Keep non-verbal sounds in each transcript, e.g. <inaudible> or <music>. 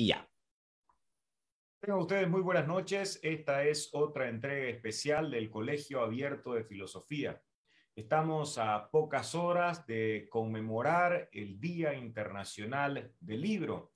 y ya. ustedes muy buenas noches. Esta es otra entrega especial del Colegio Abierto de Filosofía. Estamos a pocas horas de conmemorar el Día Internacional del Libro.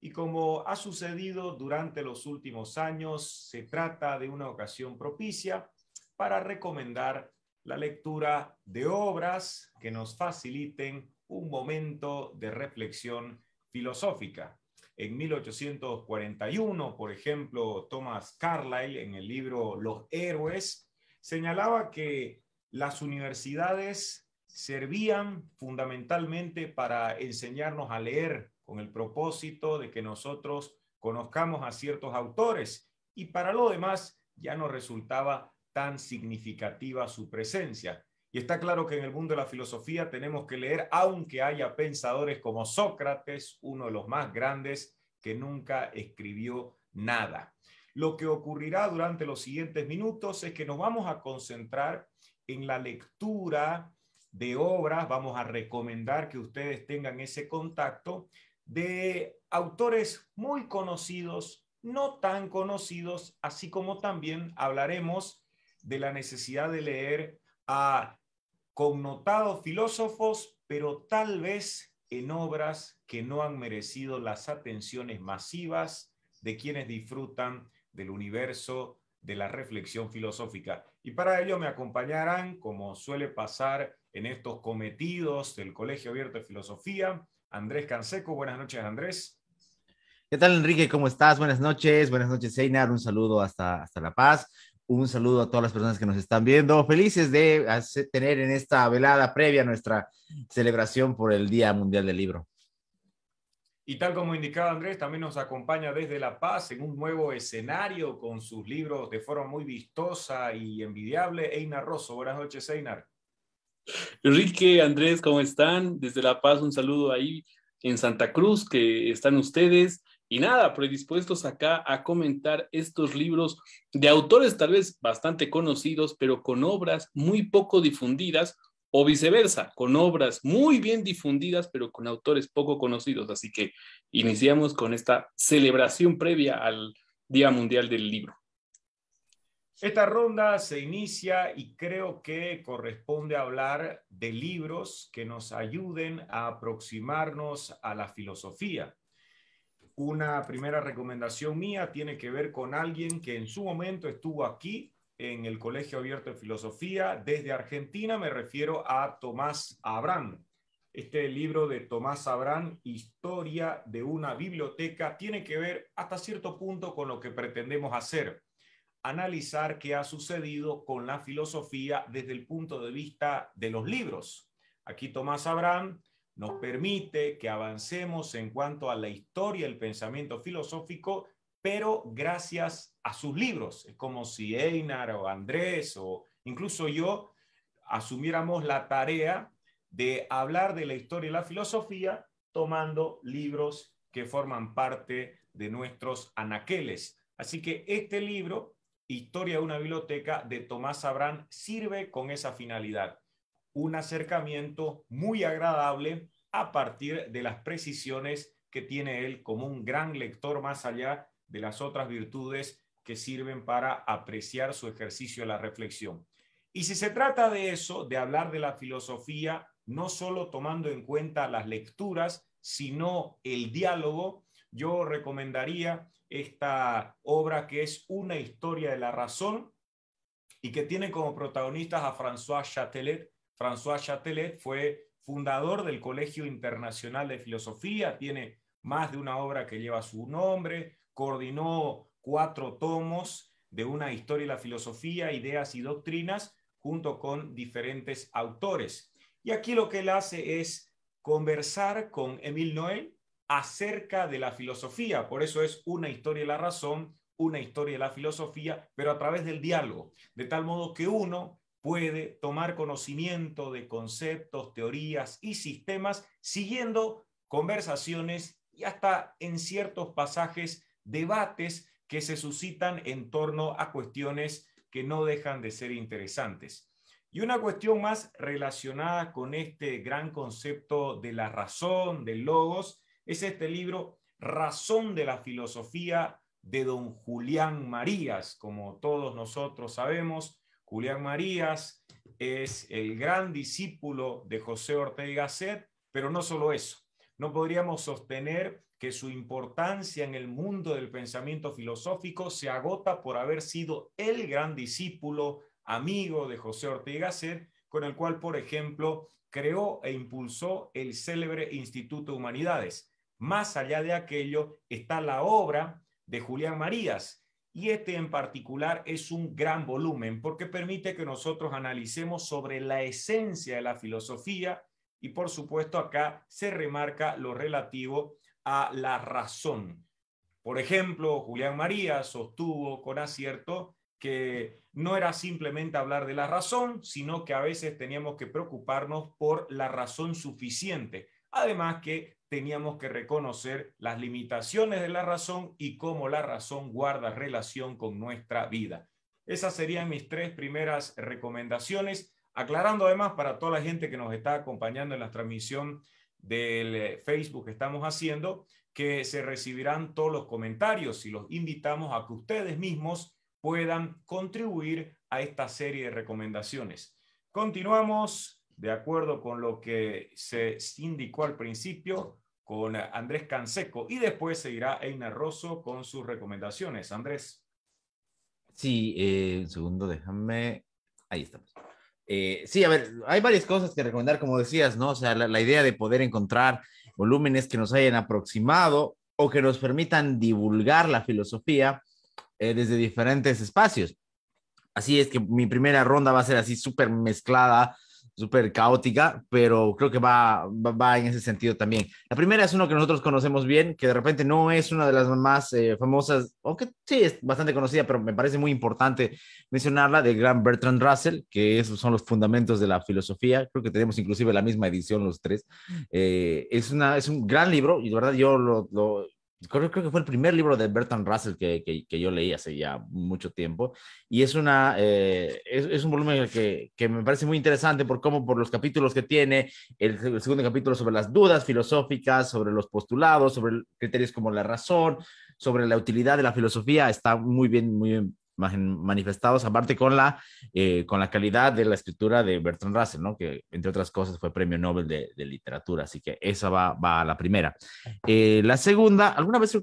Y como ha sucedido durante los últimos años, se trata de una ocasión propicia para recomendar la lectura de obras que nos faciliten un momento de reflexión filosófica. En 1841, por ejemplo, Thomas Carlyle, en el libro Los Héroes, señalaba que las universidades servían fundamentalmente para enseñarnos a leer con el propósito de que nosotros conozcamos a ciertos autores y para lo demás ya no resultaba tan significativa su presencia. Y está claro que en el mundo de la filosofía tenemos que leer, aunque haya pensadores como Sócrates, uno de los más grandes, que nunca escribió nada. Lo que ocurrirá durante los siguientes minutos es que nos vamos a concentrar en la lectura de obras, vamos a recomendar que ustedes tengan ese contacto de autores muy conocidos, no tan conocidos, así como también hablaremos de la necesidad de leer a connotados filósofos, pero tal vez en obras que no han merecido las atenciones masivas de quienes disfrutan del universo de la reflexión filosófica. Y para ello me acompañarán, como suele pasar en estos cometidos del Colegio Abierto de Filosofía, Andrés Canseco. Buenas noches, Andrés. ¿Qué tal, Enrique? ¿Cómo estás? Buenas noches. Buenas noches, Seinar. Un saludo hasta, hasta La Paz un saludo a todas las personas que nos están viendo. Felices de tener en esta velada previa nuestra celebración por el Día Mundial del Libro. Y tal como indicaba Andrés, también nos acompaña desde La Paz en un nuevo escenario con sus libros de forma muy vistosa y envidiable. Einar Rosso, buenas noches, Einar. Enrique, Andrés, ¿cómo están? Desde La Paz, un saludo ahí en Santa Cruz, que están ustedes y nada, predispuestos acá a comentar estos libros de autores tal vez bastante conocidos, pero con obras muy poco difundidas, o viceversa, con obras muy bien difundidas, pero con autores poco conocidos. Así que iniciamos con esta celebración previa al Día Mundial del Libro. Esta ronda se inicia y creo que corresponde hablar de libros que nos ayuden a aproximarnos a la filosofía una primera recomendación mía tiene que ver con alguien que en su momento estuvo aquí en el Colegio Abierto de Filosofía desde Argentina, me refiero a Tomás Abrán. Este libro de Tomás Abrán, Historia de una biblioteca, tiene que ver hasta cierto punto con lo que pretendemos hacer, analizar qué ha sucedido con la filosofía desde el punto de vista de los libros. Aquí Tomás Abrán nos permite que avancemos en cuanto a la historia el pensamiento filosófico, pero gracias a sus libros. Es como si Einar o Andrés o incluso yo asumiéramos la tarea de hablar de la historia y la filosofía tomando libros que forman parte de nuestros anaqueles. Así que este libro, Historia de una biblioteca, de Tomás Abrán, sirve con esa finalidad un acercamiento muy agradable a partir de las precisiones que tiene él como un gran lector más allá de las otras virtudes que sirven para apreciar su ejercicio de la reflexión. Y si se trata de eso, de hablar de la filosofía, no solo tomando en cuenta las lecturas, sino el diálogo, yo recomendaría esta obra que es Una historia de la razón y que tiene como protagonistas a François Châtelet, François Chatelet fue fundador del Colegio Internacional de Filosofía, tiene más de una obra que lleva su nombre, coordinó cuatro tomos de una historia de la filosofía, ideas y doctrinas, junto con diferentes autores. Y aquí lo que él hace es conversar con Emil Noël acerca de la filosofía. Por eso es una historia de la razón, una historia de la filosofía, pero a través del diálogo. De tal modo que uno puede tomar conocimiento de conceptos, teorías y sistemas siguiendo conversaciones y hasta en ciertos pasajes debates que se suscitan en torno a cuestiones que no dejan de ser interesantes. Y una cuestión más relacionada con este gran concepto de la razón, del logos, es este libro Razón de la Filosofía de don Julián Marías. Como todos nosotros sabemos, Julián Marías es el gran discípulo de José Ortega y Gasset, pero no solo eso. No podríamos sostener que su importancia en el mundo del pensamiento filosófico se agota por haber sido el gran discípulo, amigo de José Ortega y Gasset, con el cual, por ejemplo, creó e impulsó el célebre Instituto de Humanidades. Más allá de aquello está la obra de Julián Marías, y este en particular es un gran volumen porque permite que nosotros analicemos sobre la esencia de la filosofía y por supuesto acá se remarca lo relativo a la razón. Por ejemplo, Julián María sostuvo con acierto que no era simplemente hablar de la razón, sino que a veces teníamos que preocuparnos por la razón suficiente. Además que teníamos que reconocer las limitaciones de la razón y cómo la razón guarda relación con nuestra vida. Esas serían mis tres primeras recomendaciones, aclarando además para toda la gente que nos está acompañando en la transmisión del eh, Facebook que estamos haciendo, que se recibirán todos los comentarios y los invitamos a que ustedes mismos puedan contribuir a esta serie de recomendaciones. Continuamos de acuerdo con lo que se indicó al principio con Andrés Canseco y después seguirá Eina Rosso con sus recomendaciones. Andrés. Sí, eh, un segundo, déjame. Ahí estamos. Eh, sí, a ver, hay varias cosas que recomendar, como decías, ¿no? O sea, la, idea de poder encontrar volúmenes que nos hayan aproximado o que nos permitan divulgar la filosofía eh, desde diferentes espacios. Así es que mi primera ronda va a ser así súper mezclada súper caótica, pero creo que va, va, en ese sentido también. La primera es uno que nosotros conocemos bien, que de repente no es una de las más eh, famosas, aunque sí es bastante conocida, pero me parece muy importante mencionarla, de gran Bertrand Russell, que esos son los fundamentos de la filosofía. Creo que tenemos inclusive la misma edición los tres. Eh, es, una, es un gran libro y de verdad yo lo creo, que fue el primer libro de Bertrand Russell que, yo leí hace ya mucho tiempo, y es, una, eh, es, un volumen que, que, me parece muy interesante por cómo, por los capítulos que tiene, el, el, segundo capítulo sobre las dudas filosóficas, sobre los postulados, sobre criterios como la razón, sobre la utilidad de la filosofía, está muy bien, muy bien manifestados, aparte con la, eh, con la calidad de la escritura de Bertrand Russell, ¿no? que entre otras cosas fue premio Nobel de, de literatura, así que esa va, va a la primera. Eh, la segunda, alguna vez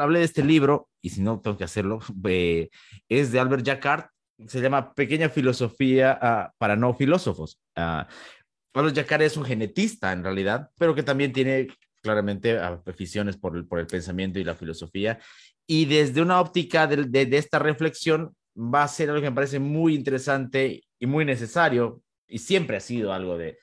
hablé de este libro, y si no tengo que hacerlo, <laughs> eh, es de Albert Jacquard, se llama Pequeña Filosofía ah, para No Filósofos. Ah, Albert Jacquard es un genetista en realidad, pero que también tiene claramente aficiones por el, por el pensamiento y la filosofía. Y desde una óptica de, de, esta reflexión va a ser algo que me parece muy interesante y muy necesario, y siempre ha sido algo de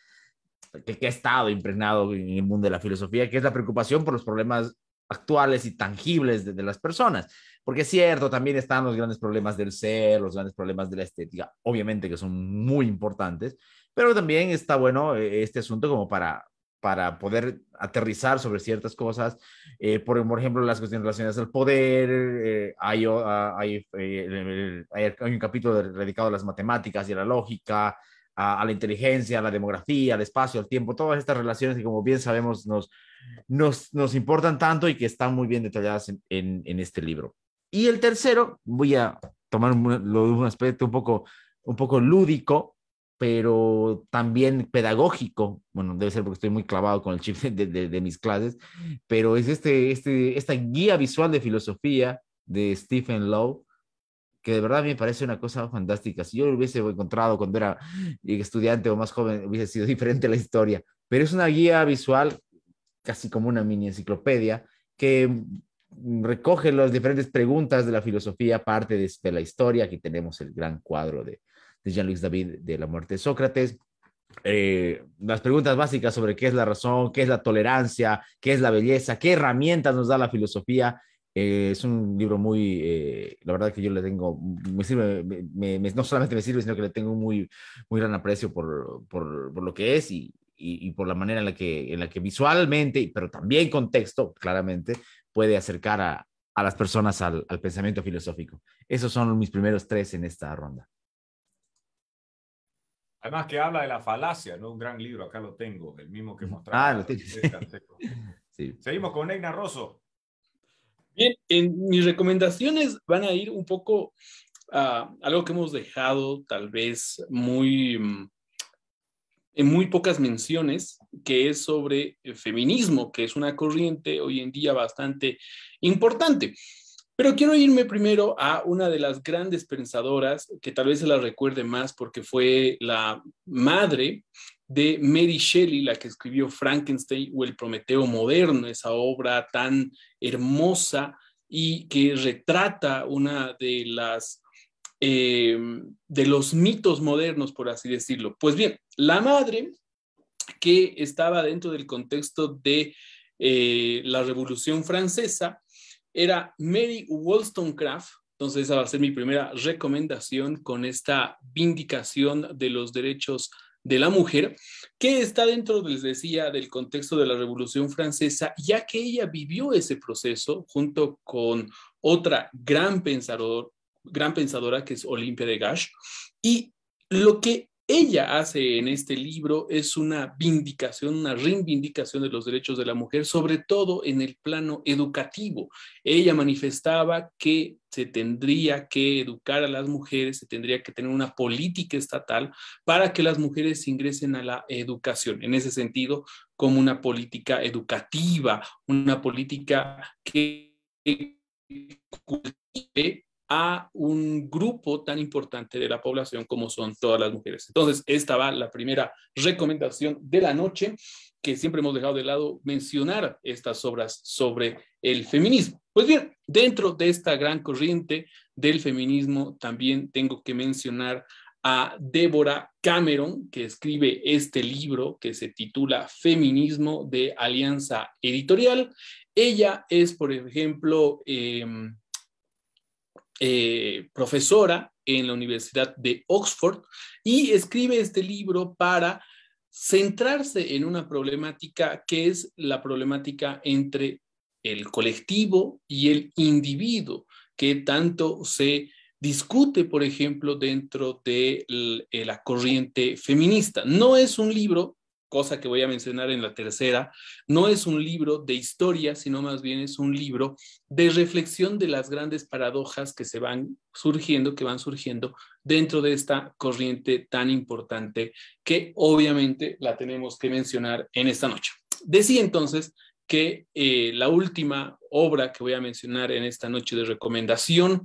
que, ha estado impregnado en el mundo de la filosofía, que es la preocupación por los problemas actuales y tangibles de, de, las personas. Porque es cierto, también están los grandes problemas del ser, los grandes problemas de la estética, obviamente que son muy importantes, pero también está bueno eh, este asunto como para para poder aterrizar sobre ciertas cosas, eh, por, ejemplo, las cuestiones relacionadas al poder, eh, ah, eh, hay, un capítulo dedicado a las matemáticas y a la lógica, a, la inteligencia, a la demografía, al espacio, al tiempo, todas estas relaciones que como bien sabemos nos, nos, importan tanto y que están muy bien detalladas en, este libro. Y el tercero, voy a tomar un, un aspecto un poco, un poco lúdico, pero también pedagógico. Bueno, debe ser porque estoy muy clavado con el chip de, mis clases, pero es este, este, esta guía visual de filosofía de Stephen Lowe, que de verdad me parece una cosa fantástica. Si yo lo hubiese encontrado cuando era estudiante o más joven, hubiese sido <laughs> diferente la historia, pero es una guía visual casi como una mini enciclopedia que recoge las diferentes preguntas de la filosofía, parte de, de la historia, aquí tenemos el gran cuadro de, de Jean-Louis David de la muerte de Sócrates. Eh, las preguntas básicas sobre qué es la razón, qué es la tolerancia, qué es la belleza, qué herramientas nos da la filosofía. Eh, es un libro muy, eh, la verdad que yo le tengo, no solamente me sirve, sino que le tengo muy, muy gran aprecio por, lo que es y, por la manera en la, que, en la que visualmente, pero también con texto, claramente, puede acercar a, a las personas al, al pensamiento filosófico. Esos son mis primeros tres en esta ronda. Además que habla de la falacia, ¿no? Un gran libro, acá lo tengo, el mismo que mm. mostramos. Ah, lo <laughs> Seguimos con Egna Rosso. Bien, en mis recomendaciones van a ir un poco a algo que hemos dejado tal vez muy mm, en muy pocas menciones, que es sobre el feminismo, que es una corriente hoy en día bastante importante. Pero quiero irme primero a una de las grandes pensadoras, que tal vez se la recuerde más porque fue la madre de Mary Shelley, la que escribió Frankenstein o el Prometeo moderno, esa obra tan hermosa y que retrata una de las eh, de los mitos modernos, por así decirlo. Pues bien, la madre que estaba dentro del contexto de eh, la Revolución Francesa era Mary Wollstonecraft. Entonces esa va a ser mi primera recomendación con esta vindicación de los derechos de la mujer, que está dentro, les decía, del contexto de la Revolución Francesa, ya que ella vivió ese proceso junto con otra gran pensador, gran pensadora que es Olimpia de Gash, y lo que ella hace en este libro es una vindicación, una reivindicación de los derechos de la mujer, sobre todo en el plano educativo. Ella manifestaba que se tendría que educar a las mujeres, se tendría que tener una política estatal para que las mujeres ingresen a la educación, en ese sentido, como una política educativa, una política que a un grupo tan importante de la población como son todas las mujeres. Entonces, esta va la primera recomendación de la noche, que siempre hemos dejado de lado mencionar estas obras sobre el feminismo. Pues bien, dentro de esta gran corriente del feminismo, también tengo que mencionar a Débora Cameron, que escribe este libro que se titula Feminismo de Alianza Editorial. Ella es, por ejemplo, em, eh, profesora en la Universidad de Oxford y escribe este libro para centrarse en una problemática que es la problemática entre el colectivo y el individuo, que tanto se discute, por ejemplo, dentro de eh, la corriente feminista. No es un libro cosa que voy a mencionar en la tercera, no es un libro de historia, sino más bien es un libro de reflexión de las grandes paradojas que se van surgiendo, que van surgiendo dentro de esta corriente tan importante que obviamente la tenemos que mencionar en esta noche. Decía entonces que eh, la última obra que voy a mencionar en esta noche de recomendación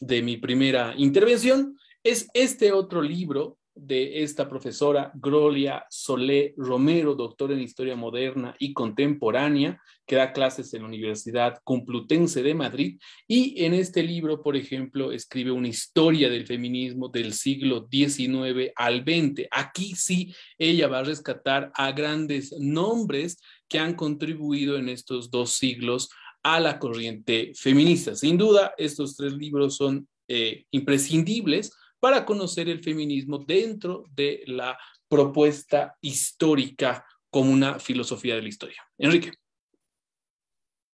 de mi primera intervención es este otro libro de esta profesora Grolia Solé Romero, doctora en Historia Moderna y Contemporánea, que da clases en la Universidad Complutense de Madrid. Y en este libro, por ejemplo, escribe una historia del feminismo del siglo XIX al XX. Aquí sí, ella va a rescatar a grandes nombres que han contribuido en estos dos siglos a la corriente feminista. Sin duda, estos tres libros son eh, imprescindibles para conocer el feminismo dentro de la propuesta histórica como una filosofía de la historia. Enrique.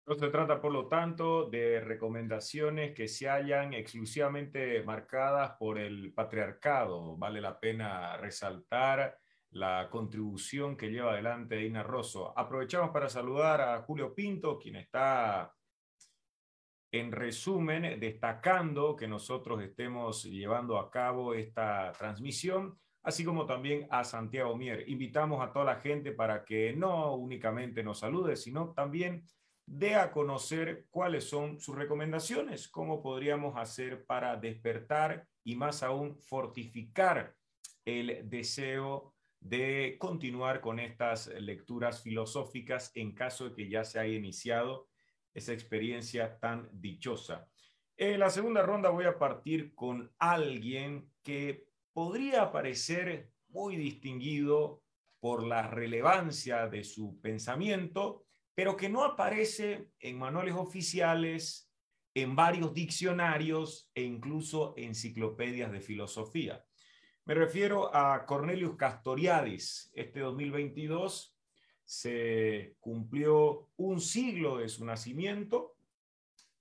No se trata, por lo tanto, de recomendaciones que se hayan exclusivamente marcadas por el patriarcado. Vale la pena resaltar la contribución que lleva adelante Ina Rosso. Aprovechamos para saludar a Julio Pinto, quien está en resumen, destacando que nosotros estemos llevando a cabo esta transmisión, así como también a Santiago Mier. Invitamos a toda la gente para que no únicamente nos salude, sino también dé a conocer cuáles son sus recomendaciones, cómo podríamos hacer para despertar y más aún fortificar el deseo de continuar con estas lecturas filosóficas en caso de que ya se haya iniciado esa experiencia tan dichosa. En eh, la segunda ronda voy a partir con alguien que podría parecer muy distinguido por la relevancia de su pensamiento, pero que no aparece en manuales oficiales, en varios diccionarios e incluso enciclopedias de filosofía. Me refiero a Cornelius Castoriadis. Este 2022 se cumplió un siglo de su nacimiento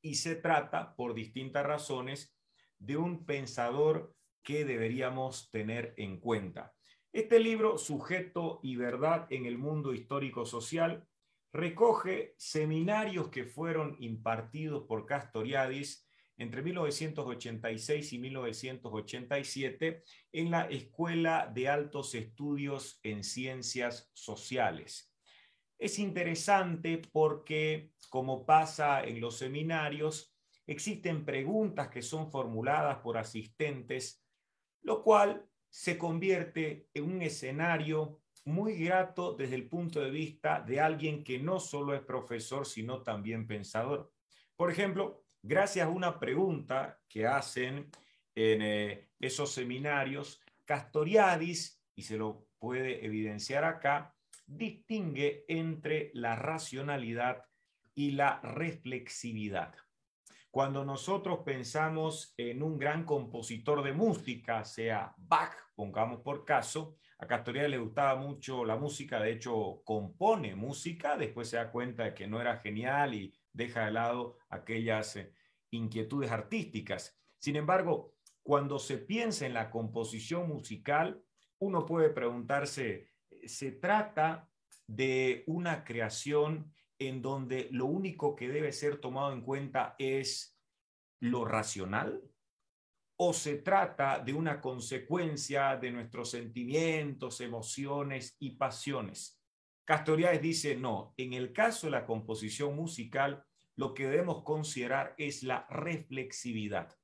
y se trata, por distintas razones, de un pensador que deberíamos tener en cuenta. Este libro, Sujeto y Verdad en el Mundo Histórico Social, recoge seminarios que fueron impartidos por Castoriadis entre 1986 y 1987 en la Escuela de Altos Estudios en Ciencias Sociales. Es interesante porque, como pasa en los seminarios, existen preguntas que son formuladas por asistentes, lo cual se convierte en un escenario muy grato desde el punto de vista de alguien que no solo es profesor, sino también pensador. Por ejemplo, gracias a una pregunta que hacen en eh, esos seminarios, Castoriadis, y se lo puede evidenciar acá, distingue entre la racionalidad y la reflexividad. Cuando nosotros pensamos en un gran compositor de música, sea Bach, pongamos por caso, a Castorea le gustaba mucho la música, de hecho compone música, después se da cuenta de que no era genial y deja de lado aquellas eh, inquietudes artísticas. Sin embargo, cuando se piensa en la composición musical, uno puede preguntarse eh, se trata de una creación en donde lo único que debe ser tomado en cuenta es lo racional? ¿O se trata de una consecuencia de nuestros sentimientos, emociones y pasiones? Castoriades dice, no, en el caso de la composición musical, lo que debemos considerar es la reflexividad,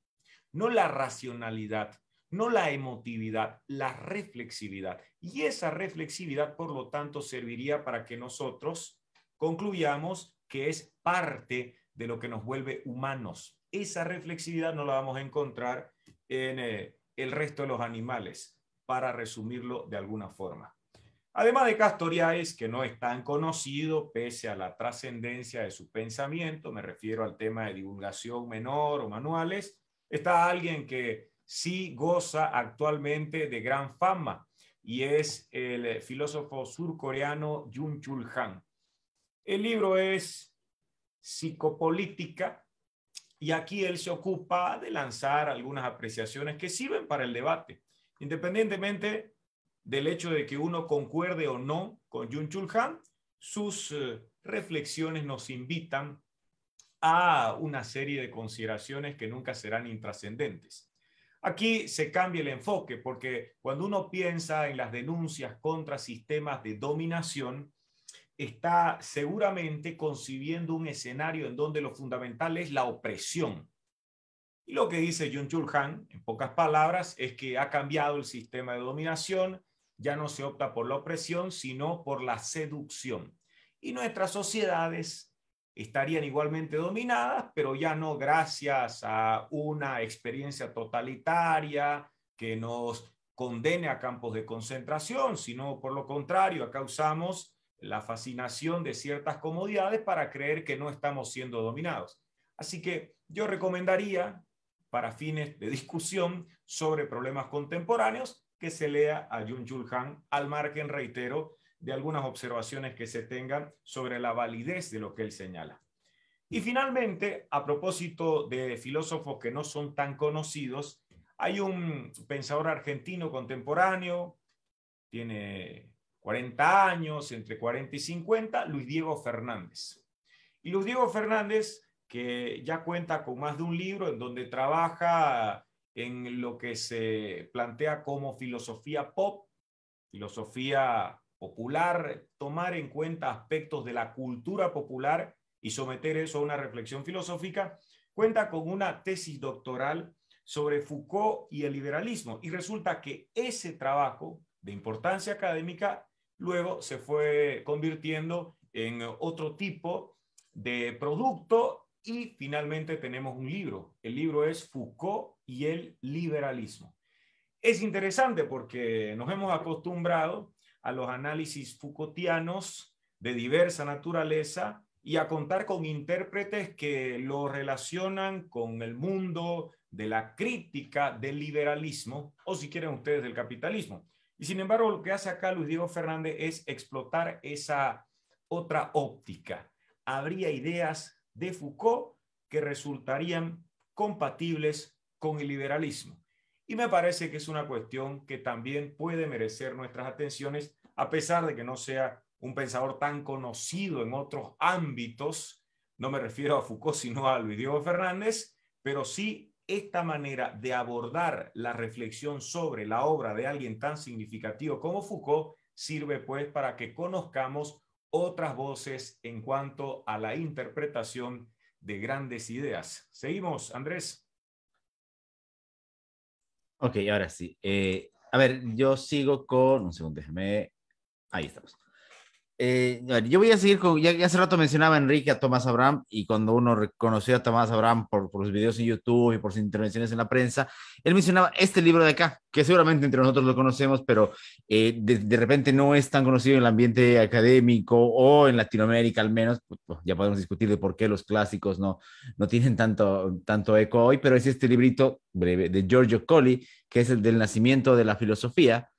no la racionalidad, no la emotividad, la reflexividad. Y esa reflexividad, por lo tanto, serviría para que nosotros concluyamos que es parte de lo que nos vuelve humanos. Esa reflexividad no la vamos a encontrar en eh, el resto de los animales, para resumirlo de alguna forma. Además de Castoriadis, que no es tan conocido pese a la trascendencia de su pensamiento, me refiero al tema de divulgación menor o manuales, está alguien que sí goza actualmente de gran fama y es el eh, filósofo surcoreano Jun Chul Han. El libro es Psicopolítica y aquí él se ocupa de lanzar algunas apreciaciones que sirven para el debate, independientemente del hecho de que uno concuerde o no con Jung Chul Han, sus eh, reflexiones nos invitan a una serie de consideraciones que nunca serán intrascendentes. Aquí se cambia el enfoque, porque cuando uno piensa en las denuncias contra sistemas de dominación, está seguramente concibiendo un escenario en donde lo fundamental es la opresión. Y lo que dice Jun Chul Han, en pocas palabras, es que ha cambiado el sistema de dominación, ya no se opta por la opresión, sino por la seducción. Y nuestras sociedades estarían igualmente dominadas, pero ya no gracias a una experiencia totalitaria que nos condene a campos de concentración, sino por lo contrario, causamos la fascinación de ciertas comodidades para creer que no estamos siendo dominados. Así que yo recomendaría, para fines de discusión sobre problemas contemporáneos, que se lea a Jung Chul Han al margen, reitero, de algunas observaciones que se tengan sobre la validez de lo que él señala. Y finalmente, a propósito de filósofos que no son tan conocidos, hay un pensador argentino contemporáneo, tiene 40 años, entre 40 y 50, Luis Diego Fernández. Y Luis Diego Fernández, que ya cuenta con más de un libro en donde trabaja en lo que se plantea como filosofía pop, filosofía popular, tomar en cuenta aspectos de la cultura popular y someter eso a una reflexión filosófica, cuenta con una tesis doctoral sobre Foucault y el liberalismo. Y resulta que ese trabajo de importancia académica luego se fue convirtiendo en otro tipo de producto y finalmente tenemos un libro. El libro es Foucault y el liberalismo. Es interesante porque nos hemos acostumbrado a los análisis Foucaultianos de diversa naturaleza y a contar con intérpretes que lo relacionan con el mundo de la crítica del liberalismo o si quieren ustedes del capitalismo. Y sin embargo, lo que hace acá Luis Diego Fernández es explotar esa otra óptica. Habría ideas de Foucault que resultarían compatibles con el liberalismo. Y me parece que es una cuestión que también puede merecer nuestras atenciones, a pesar de que no sea un pensador tan conocido en otros ámbitos, no me refiero a Foucault, sino a Luis Diego Fernández, pero sí esta manera de abordar la reflexión sobre la obra de alguien tan significativo como Foucault sirve pues para que conozcamos otras voces en cuanto a la interpretación de grandes ideas. Seguimos, Andrés. Ok, ahora sí. Eh, a ver, yo sigo con. Un segundo, Déjeme, Ahí estamos. Eh, yo voy a seguir con, ya, hace rato mencionaba Enrique a Tomás Abraham y cuando uno reconoció a Tomás Abraham por, los sus videos en YouTube y por sus intervenciones en la prensa, él mencionaba este libro de acá, que seguramente entre nosotros lo conocemos, pero eh, de, repente no es tan conocido en el ambiente académico o en Latinoamérica al menos, pues, pues, ya podemos discutir de por qué los clásicos no, no tienen tanto, tanto eco hoy, pero es este librito breve de Giorgio Colli, que es el del nacimiento de la filosofía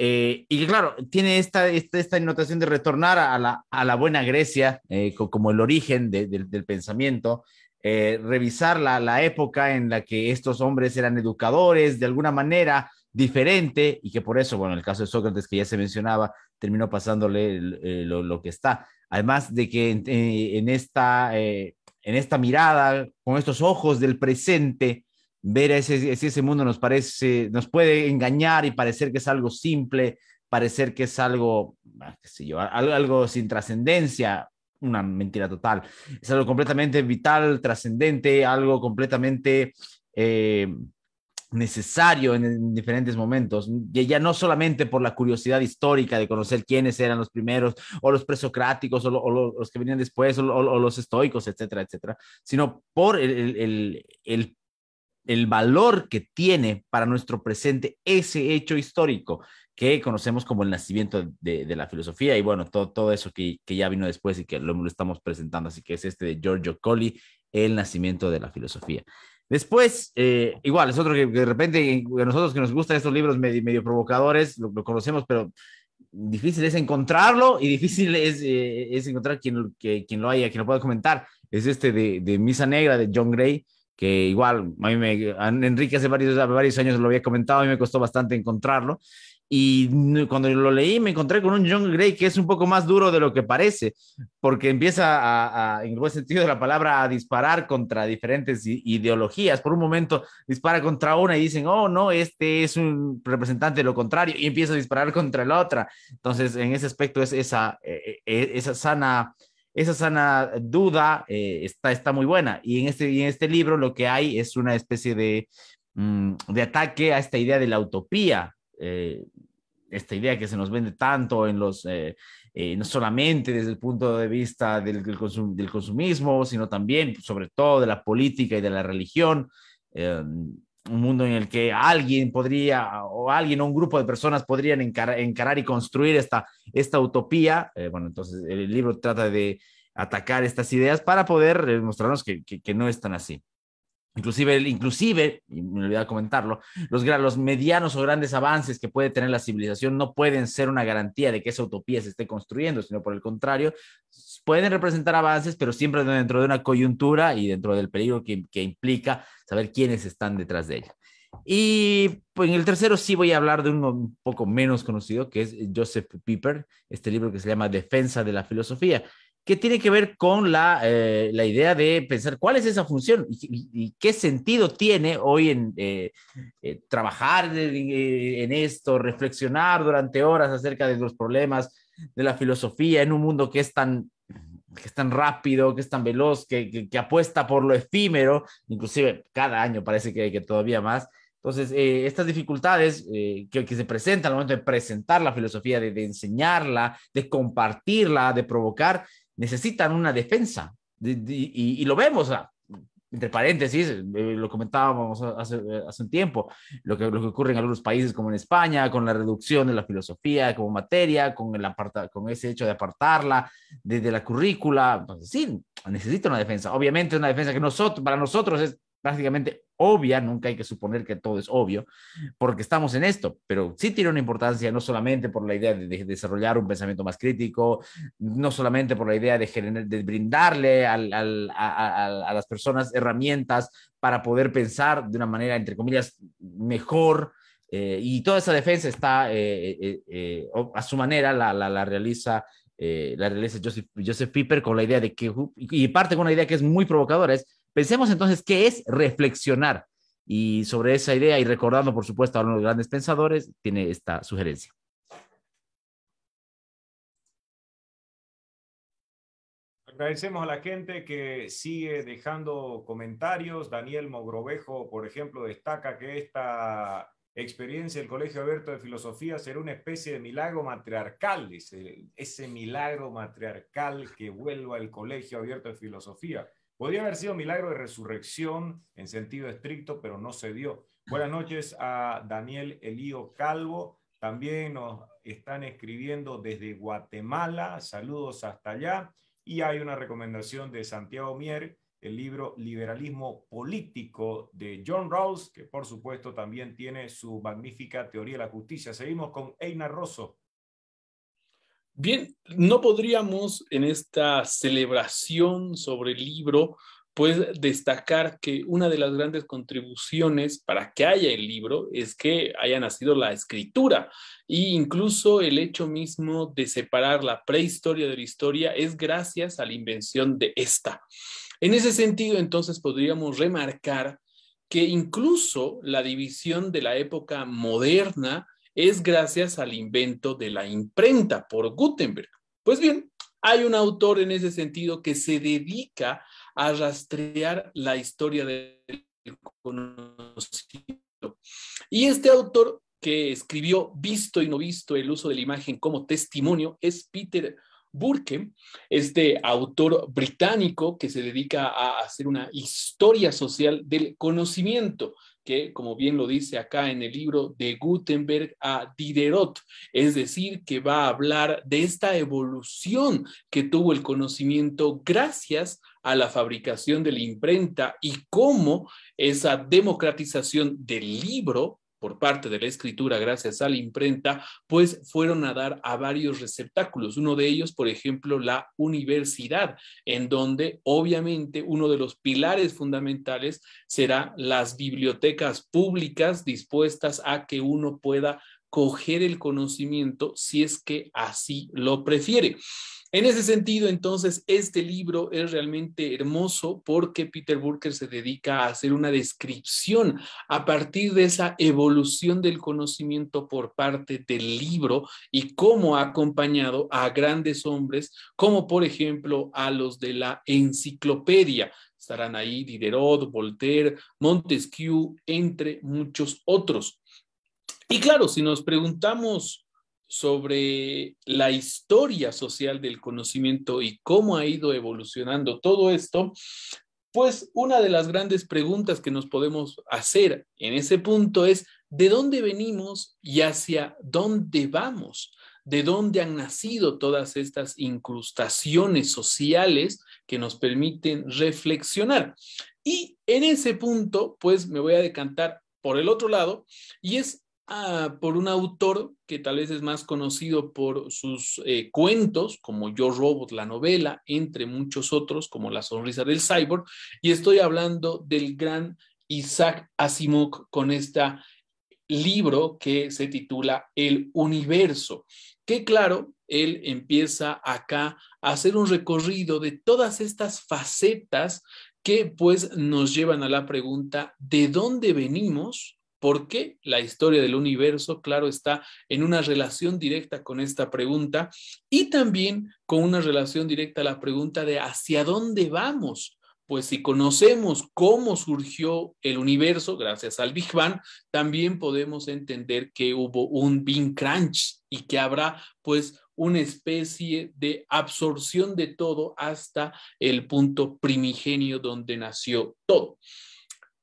eh, y claro, tiene esta, esta, notación de retornar a la, buena Grecia eh, como el origen del pensamiento, eh, revisar la, época en la que estos hombres eran educadores de alguna manera diferente y que por eso, bueno, el caso de Sócrates que ya se mencionaba, terminó pasándole lo, que está. Además de que en esta, en esta mirada, con estos ojos del presente, ver ese, ese mundo nos parece, nos puede engañar y parecer que es algo simple, parecer que es algo, ah, qué sé yo, algo, sin trascendencia, una mentira total. Es algo completamente vital, trascendente, algo completamente eh, necesario en, diferentes momentos. Y ya no solamente por la curiosidad histórica de conocer quiénes eran los primeros, o los presocráticos, o, los que venían después, o, los estoicos, etcétera, etcétera, sino por el el valor que tiene para nuestro presente ese hecho histórico que conocemos como el nacimiento de, la filosofía y bueno, todo, todo eso que, ya vino después y que lo, lo estamos presentando, así que es este de Giorgio Colli, el nacimiento de la filosofía. Después, eh, igual, es otro que, de repente a nosotros que nos gustan estos libros medio, provocadores, lo, conocemos, pero difícil es encontrarlo y difícil es, eh, es encontrar quien, lo haya, quien lo pueda comentar. Es este de, de Misa Negra de John Gray, que igual a mí me, Enrique hace varios, varios años lo había comentado y me costó bastante encontrarlo. Y cuando lo leí me encontré con un John Gray que es un poco más duro de lo que parece, porque empieza en el buen sentido de la palabra, a disparar contra diferentes ideologías. Por un momento dispara contra una y dicen, oh, no, este es un representante de lo contrario, y empieza a disparar contra la otra. Entonces, en ese aspecto es esa, e, e, e, esa sana esa sana duda eh, está, está muy buena. Y en este, en este libro lo que hay es una especie de, mm, de ataque a esta idea de la utopía. Eh, esta idea que se nos vende tanto en los, eh, no solamente desde el punto de vista del, del, consumismo, sino también, sobre todo, de la política y de la religión un mundo en el que alguien podría, o alguien o un grupo de personas podrían encarar, y construir esta, esta utopía. Eh, bueno, entonces el libro trata de atacar estas ideas para poder eh, mostrarnos que, no es tan así. Inclusive, inclusive, y me olvidaba comentarlo, los, los medianos o grandes avances que puede tener la civilización no pueden ser una garantía de que esa utopía se esté construyendo, sino por el contrario, pueden representar avances, pero siempre dentro de una coyuntura y dentro del peligro que, implica saber quiénes están detrás de ella. Y pues, en el tercero sí voy a hablar de uno un poco menos conocido, que es Joseph Pieper, este libro que se llama Defensa de la Filosofía, que tiene que ver con la, eh, la idea de pensar cuál es esa función y, qué sentido tiene hoy en eh, eh, trabajar en esto, reflexionar durante horas acerca de los problemas de la filosofía en un mundo que es tan que es tan rápido, que es tan veloz, que, apuesta por lo efímero, inclusive cada año parece que, que todavía más. Entonces, eh, estas dificultades eh, que, se presentan al momento de presentar la filosofía, de, enseñarla, de compartirla, de provocar, necesitan una defensa. y, lo vemos, ah entre paréntesis, eh, lo comentábamos hace, eh, hace, un tiempo, lo que, lo que ocurre en algunos países como en España, con la reducción de la filosofía como materia, con, el con ese hecho de apartarla desde la currícula. Pues sí, necesita una defensa. Obviamente una defensa que nosotros, para nosotros es prácticamente obvia, nunca hay que suponer que todo es obvio, porque estamos en esto, pero sí tiene una importancia no solamente por la idea de, desarrollar un pensamiento más crítico, no solamente por la idea de, brindarle a, las personas herramientas para poder pensar de una manera, entre comillas, mejor. Eh, y toda esa defensa está, eh, eh, a su manera, la, la, la realiza Joseph, Joseph Piper con la idea de que, y parte con una idea que es muy provocadora, es Pensemos entonces qué es reflexionar y sobre esa idea y recordando, por supuesto, a uno de los grandes pensadores, tiene esta sugerencia. Agradecemos a la gente que sigue dejando comentarios. Daniel Mogrovejo, por ejemplo, destaca que esta experiencia del Colegio Abierto de Filosofía será una especie de milagro matriarcal, ese milagro matriarcal que vuelva al Colegio Abierto de Filosofía. Podría haber sido milagro de resurrección en sentido estricto, pero no se dio. Buenas noches a Daniel Elío Calvo. También nos están escribiendo desde Guatemala. Saludos hasta allá. Y hay una recomendación de Santiago Mier, el libro Liberalismo Político de John Rawls, que por supuesto también tiene su magnífica teoría de la justicia. Seguimos con Eina Rosso. Bien, no podríamos en esta celebración sobre el libro, pues destacar que una de las grandes contribuciones para que haya el libro es que haya nacido la escritura e incluso el hecho mismo de separar la prehistoria de la historia es gracias a la invención de esta. En ese sentido, entonces podríamos remarcar que incluso la división de la época moderna es gracias al invento de la imprenta por Gutenberg. Pues bien, hay un autor en ese sentido que se dedica a rastrear la historia del conocimiento. Y este autor que escribió Visto y no visto el uso de la imagen como testimonio es Peter Burke, este autor británico que se dedica a hacer una historia social del conocimiento, que, como bien lo dice acá en el libro de Gutenberg a Diderot, es decir, que va a hablar de esta evolución que tuvo el conocimiento gracias a la fabricación de la imprenta y cómo esa democratización del libro por parte de la escritura gracias a la imprenta, pues fueron a dar a varios receptáculos. Uno de ellos, por ejemplo, la universidad, en donde obviamente uno de los pilares fundamentales será las bibliotecas públicas dispuestas a que uno pueda coger el conocimiento si es que así lo prefiere. En ese sentido, entonces, este libro es realmente hermoso porque Peter Burker se dedica a hacer una descripción a partir de esa evolución del conocimiento por parte del libro y cómo ha acompañado a grandes hombres, como por ejemplo a los de la enciclopedia, estarán ahí Diderot, Voltaire, Montesquieu, entre muchos otros. Y claro, si nos preguntamos sobre la historia social del conocimiento y cómo ha ido evolucionando todo esto, pues una de las grandes preguntas que nos podemos hacer en ese punto es, ¿de dónde venimos y hacia dónde vamos? ¿De dónde han nacido todas estas incrustaciones sociales que nos permiten reflexionar? Y en ese punto, pues me voy a decantar por el otro lado, y es Ah, por un autor que tal vez es más conocido por sus eh, cuentos, como Yo Robot, la novela, entre muchos otros, como La sonrisa del cyborg, y estoy hablando del gran Isaac Asimov con este libro que se titula El universo, que claro, él empieza acá a hacer un recorrido de todas estas facetas que pues nos llevan a la pregunta de dónde venimos porque la historia del universo, claro, está en una relación directa con esta pregunta y también con una relación directa a la pregunta de hacia dónde vamos. Pues si conocemos cómo surgió el universo gracias al Big Bang, también podemos entender que hubo un Big Crunch y que habrá pues una especie de absorción de todo hasta el punto primigenio donde nació todo.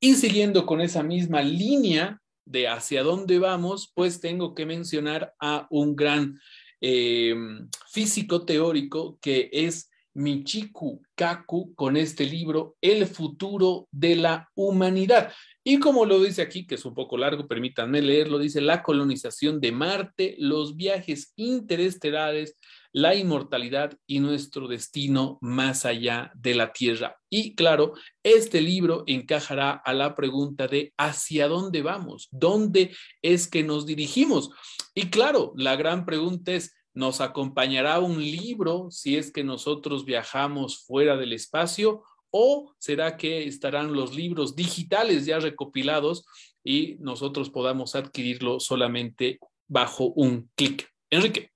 Y siguiendo con esa misma línea de hacia dónde vamos, pues tengo que mencionar a un gran em, físico teórico que es Michiku Kaku con este libro El futuro de la humanidad. Y como lo dice aquí, que es un poco largo, permítanme leerlo, dice la colonización de Marte, los viajes interestelares, la inmortalidad y nuestro destino más allá de la tierra. Y claro, este libro encajará a la pregunta de hacia dónde vamos, dónde es que nos dirigimos. Y claro, la gran pregunta es, ¿nos acompañará un libro si es que nosotros viajamos fuera del espacio? ¿O será que estarán los libros digitales ya recopilados y nosotros podamos adquirirlo solamente bajo un clic? Enrique.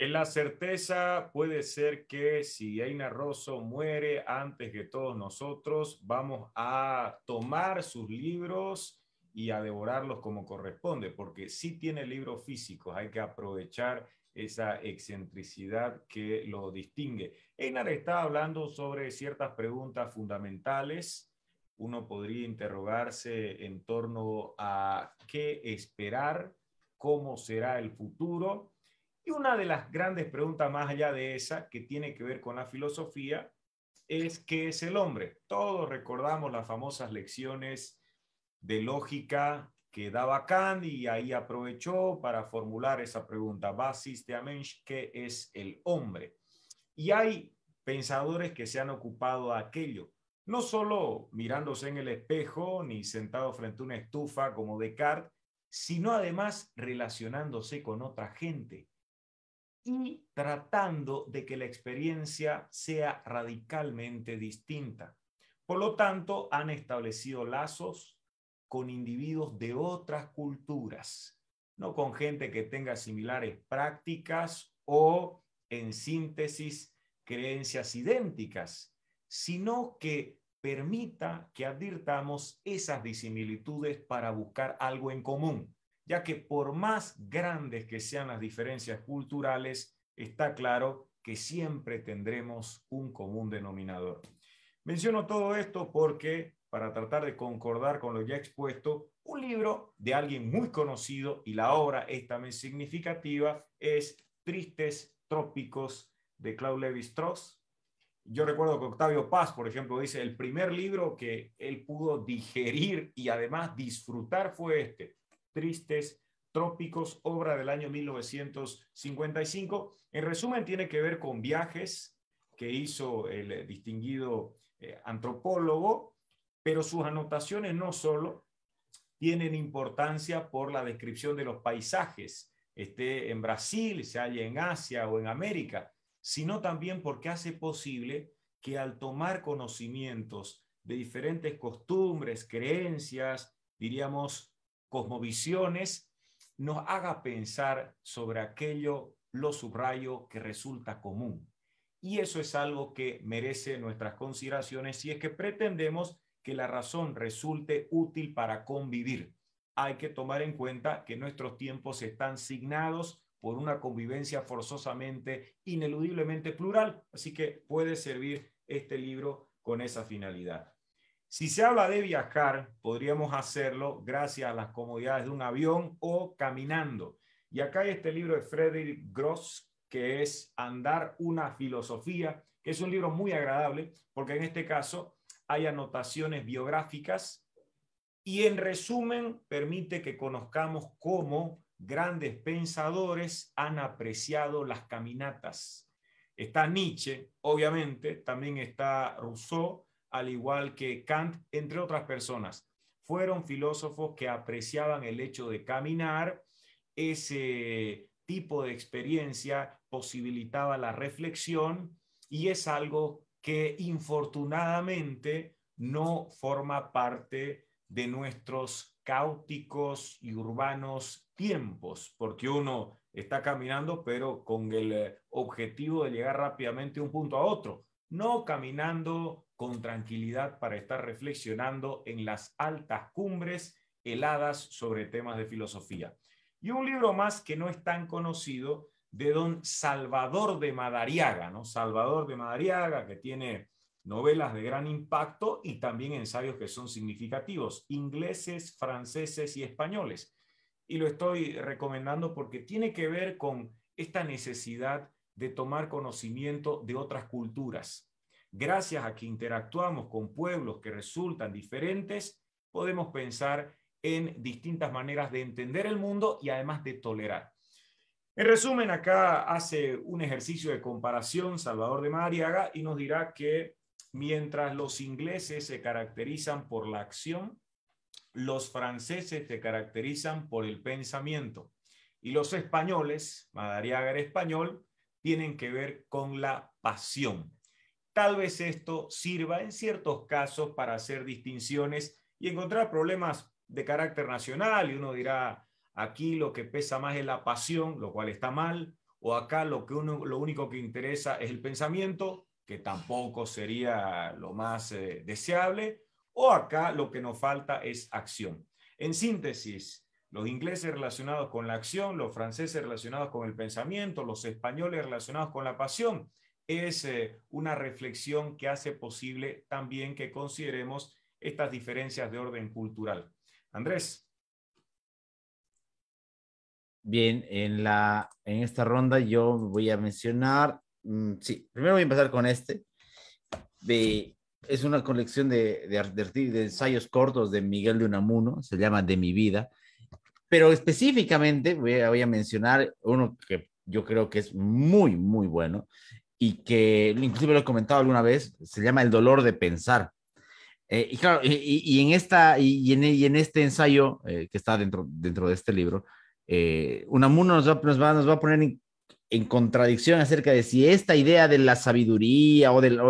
En la certeza puede ser que si Aina Rosso muere antes que todos nosotros, vamos a tomar sus libros y a devorarlos como corresponde, porque sí tiene libros físicos, hay que aprovechar esa excentricidad que lo distingue. Einar está hablando sobre ciertas preguntas fundamentales. Uno podría interrogarse en torno a qué esperar, cómo será el futuro, y una de las grandes preguntas más allá de esa, que tiene que ver con la filosofía, es qué es el hombre. Todos recordamos las famosas lecciones de lógica que daba Kant y ahí aprovechó para formular esa pregunta, basis de Amensch, ¿qué es el hombre? Y hay pensadores que se han ocupado de aquello, no solo mirándose en el espejo ni sentado frente a una estufa como Descartes, sino además relacionándose con otra gente, y tratando de que la experiencia sea radicalmente distinta. Por lo tanto, han establecido lazos con individuos de otras culturas, no con gente que tenga similares prácticas o, en síntesis, creencias idénticas, sino que permita que advirtamos esas disimilitudes para buscar algo en común ya que por más grandes que sean las diferencias culturales, está claro que siempre tendremos un común denominador. Menciono todo esto porque, para tratar de concordar con lo ya expuesto, un libro de alguien muy conocido y la obra es también significativa es Tristes Trópicos de Claude Lévi-Strauss. Yo recuerdo que Octavio Paz, por ejemplo, dice, el primer libro que él pudo digerir y además disfrutar fue este tristes trópicos, obra del año 1955. En resumen, tiene que ver con viajes que hizo el eh, distinguido eh, antropólogo, pero sus anotaciones no solo tienen importancia por la descripción de los paisajes, esté en Brasil, se halla en Asia o en América, sino también porque hace posible que al tomar conocimientos de diferentes costumbres, creencias, diríamos, cosmovisiones nos haga pensar sobre aquello, lo subrayo, que resulta común. Y eso es algo que merece nuestras consideraciones si es que pretendemos que la razón resulte útil para convivir. Hay que tomar en cuenta que nuestros tiempos están signados por una convivencia forzosamente, ineludiblemente plural, así que puede servir este libro con esa finalidad. Si se habla de viajar, podríamos hacerlo gracias a las comodidades de un avión o caminando. Y acá hay este libro de Frederick Gross, que es Andar una filosofía, que es un libro muy agradable, porque en este caso hay anotaciones biográficas y en resumen permite que conozcamos cómo grandes pensadores han apreciado las caminatas. Está Nietzsche, obviamente, también está Rousseau, al igual que Kant, entre otras personas. Fueron filósofos que apreciaban el hecho de caminar, ese tipo de experiencia posibilitaba la reflexión y es algo que infortunadamente no forma parte de nuestros cáuticos y urbanos tiempos, porque uno está caminando, pero con el eh, objetivo de llegar rápidamente de un punto a otro, no caminando con tranquilidad para estar reflexionando en las altas cumbres heladas sobre temas de filosofía. Y un libro más que no es tan conocido de don Salvador de Madariaga, ¿no? Salvador de Madariaga, que tiene novelas de gran impacto y también ensayos que son significativos, ingleses, franceses y españoles. Y lo estoy recomendando porque tiene que ver con esta necesidad de tomar conocimiento de otras culturas, Gracias a que interactuamos con pueblos que resultan diferentes, podemos pensar en distintas maneras de entender el mundo y además de tolerar. En resumen, acá hace un ejercicio de comparación Salvador de Madariaga y nos dirá que mientras los ingleses se caracterizan por la acción, los franceses se caracterizan por el pensamiento y los españoles, Madariaga era español, tienen que ver con la pasión. Tal vez esto sirva en ciertos casos para hacer distinciones y encontrar problemas de carácter nacional y uno dirá, aquí lo que pesa más es la pasión, lo cual está mal, o acá lo, que lo único que interesa es el pensamiento, que tampoco sería lo más eh, deseable, o acá lo que nos falta es acción. En síntesis, los ingleses relacionados con la acción, los franceses relacionados con el pensamiento, los españoles relacionados con la pasión, es eh, una reflexión que hace posible también que consideremos estas diferencias de orden cultural. Andrés. Bien, en, la, en esta ronda yo voy a mencionar, mm, sí, primero voy a empezar con este. De, es una colección de, de, de, ensayos cortos de Miguel de Unamuno, se llama De mi vida, pero específicamente voy a mencionar uno que yo creo que es muy, muy bueno y que inclusive lo he comentado alguna vez, se llama el dolor de pensar. Eh, y claro, y, en esta, y en, y en este ensayo eh, que está dentro, dentro de este libro, eh, Unamuno nos va, nos, va, nos va a poner en en contradicción acerca de si esta idea de la sabiduría o del,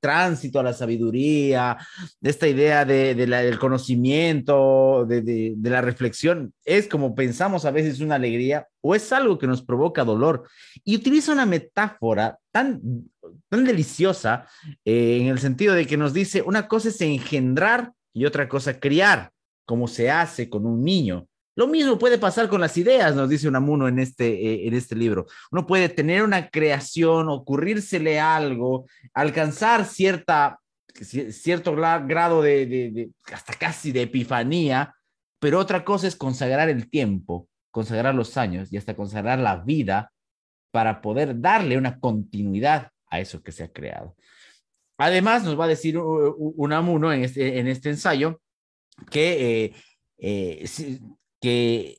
tránsito a la sabiduría, de esta idea de, del conocimiento, de, la reflexión, es como pensamos a veces una alegría o es algo que nos provoca dolor. Y utiliza una metáfora tan, tan deliciosa eh, en el sentido de que nos dice, una cosa es engendrar y otra cosa criar, como se hace con un niño. Lo mismo puede pasar con las ideas, nos dice Unamuno en este, eh, en este libro. Uno puede tener una creación, ocurrírsele algo, alcanzar cierta, cierto grado de, hasta casi de epifanía, pero otra cosa es consagrar el tiempo, consagrar los años y hasta consagrar la vida para poder darle una continuidad a eso que se ha creado. Además, nos va a decir Unamuno en este, en este ensayo que... Eh, eh, que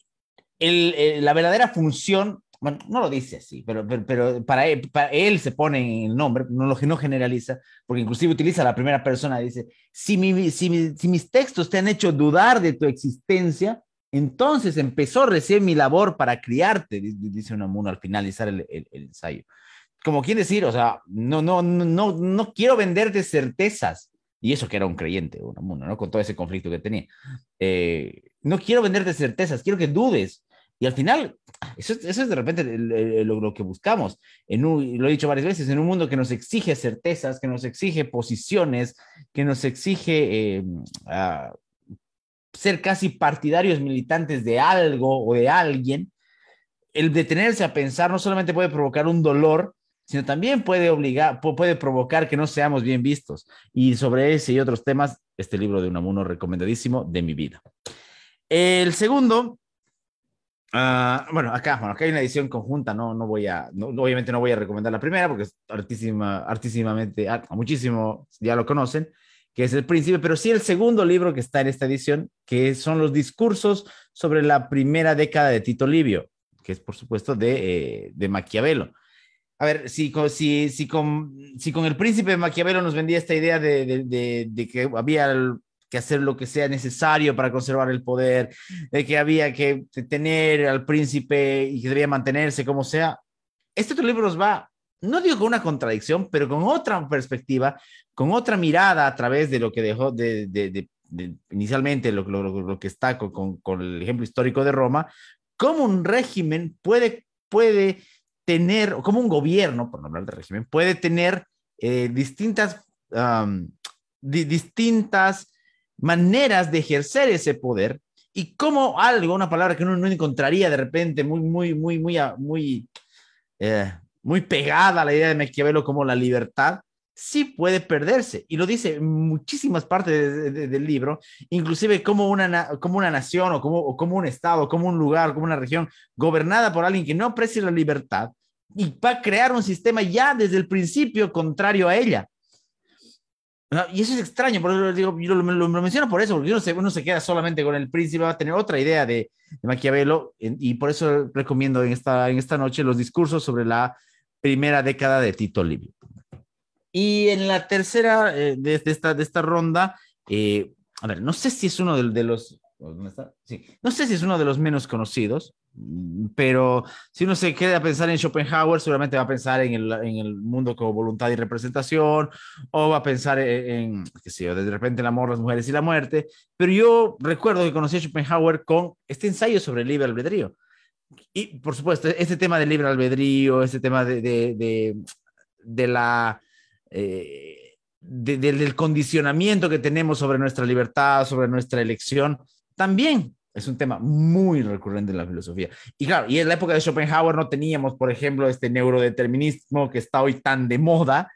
el, eh, la verdadera función, bueno, no lo dice así, pero, pero, para, él, se pone el nombre, no lo no generaliza, porque inclusive utiliza la primera persona, dice, si, mi, si, mis textos te han hecho dudar de tu existencia, entonces empezó recién mi labor para criarte, dice Unamuno al finalizar el, el, ensayo. Como quiere decir, o sea, no, no, no, no quiero venderte certezas. Y eso que era un creyente, Unamuno, ¿no? Con todo ese conflicto que tenía. Eh, no quiero venderte certezas, quiero que dudes. Y al final, eso, es de repente lo, que buscamos. En lo he dicho varias veces, en un mundo que nos exige certezas, que nos exige posiciones, que nos exige eh, ser casi partidarios militantes de algo o de alguien, el detenerse a pensar no solamente puede provocar un dolor, sino también puede obligar, puede provocar que no seamos bien vistos. Y sobre ese y otros temas, este libro de Unamuno recomendadísimo de mi vida. El segundo, ah, bueno, acá, hay una edición conjunta, no, no voy a, obviamente no voy a recomendar la primera porque es artísima, artísimamente, ah, muchísimo ya lo conocen, que es El Príncipe, pero sí el segundo libro que está en esta edición, que son los discursos sobre la primera década de Tito Livio, que es por supuesto de, eh, Maquiavelo. A ver, si, con, el príncipe Maquiavelo nos vendía esta idea de que había que hacer lo que sea necesario para conservar el poder, de que había que tener al príncipe y que debía mantenerse como sea. Este otro libro nos va, no digo con una contradicción, pero con otra perspectiva, con otra mirada a través de lo que dejó de, inicialmente, lo, lo, que está con, el ejemplo histórico de Roma, cómo un régimen puede, puede tener, o cómo un gobierno, por no hablar de régimen, puede tener eh, distintas... distintas maneras de ejercer ese poder y cómo algo, una palabra que uno no encontraría de repente muy, muy, muy, muy, ah, muy, eh, muy pegada a la idea de Maquiavelo como la libertad, sí puede perderse. Y lo dice muchísimas partes del libro, inclusive como una, como una nación o como, o como un estado, como un lugar, como una región gobernada por alguien que no aprecia la libertad y va a crear un sistema ya desde el principio contrario a ella. Y eso es extraño, por eso digo, yo lo, menciono por eso, porque uno se, queda solamente con el príncipe, va a tener otra idea de, Maquiavelo, y, por eso recomiendo en esta, en esta noche los discursos sobre la primera década de Tito Livio. Y en la tercera eh, de, esta, de esta ronda, eh, a ver, no sé si es uno de los no sé si es uno de los menos conocidos, mm, pero si uno se queda a pensar en Schopenhauer, seguramente va a pensar en el, mundo como voluntad y representación, o va a pensar en, qué sé de repente el amor, las mujeres y la muerte. Pero yo recuerdo que conocí a Schopenhauer con este ensayo sobre el libre albedrío. Y, por supuesto, este tema del libre albedrío, este tema de, de, la... Eh, del condicionamiento que tenemos sobre nuestra libertad, sobre nuestra elección, también es un tema muy recurrente en la filosofía. Y claro, y en la época de Schopenhauer no teníamos, por ejemplo, este neurodeterminismo que está hoy tan de moda,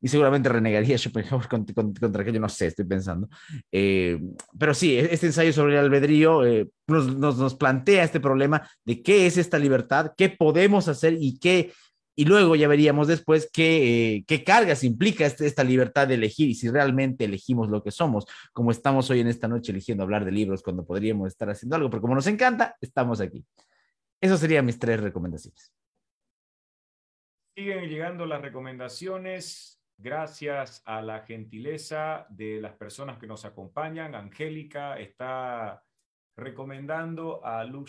y seguramente renegaría Schopenhauer contra, aquello, no sé, estoy pensando. Eh, pero sí, e-, este ensayo sobre el albedrío eh, nos, nos, nos, plantea este problema de qué es esta libertad, qué podemos hacer y qué y luego ya veríamos después qué, eh, cargas implica este, esta libertad de elegir y si realmente elegimos lo que somos, como estamos hoy en esta noche eligiendo hablar de libros cuando podríamos estar haciendo algo, pero como nos encanta, estamos aquí. Esas serían mis tres recomendaciones. Siguen llegando las recomendaciones. Gracias a la gentileza de las personas que nos acompañan. Angélica está recomendando a Lu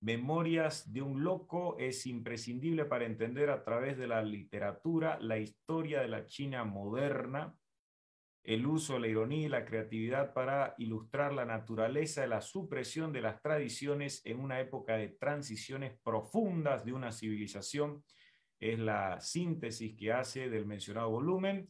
Memorias de un loco es imprescindible para entender a través de la literatura la historia de la China moderna, el uso, de la ironía y la creatividad para ilustrar la naturaleza de la supresión de las tradiciones en una época de transiciones profundas de una civilización. Es la síntesis que hace del mencionado volumen.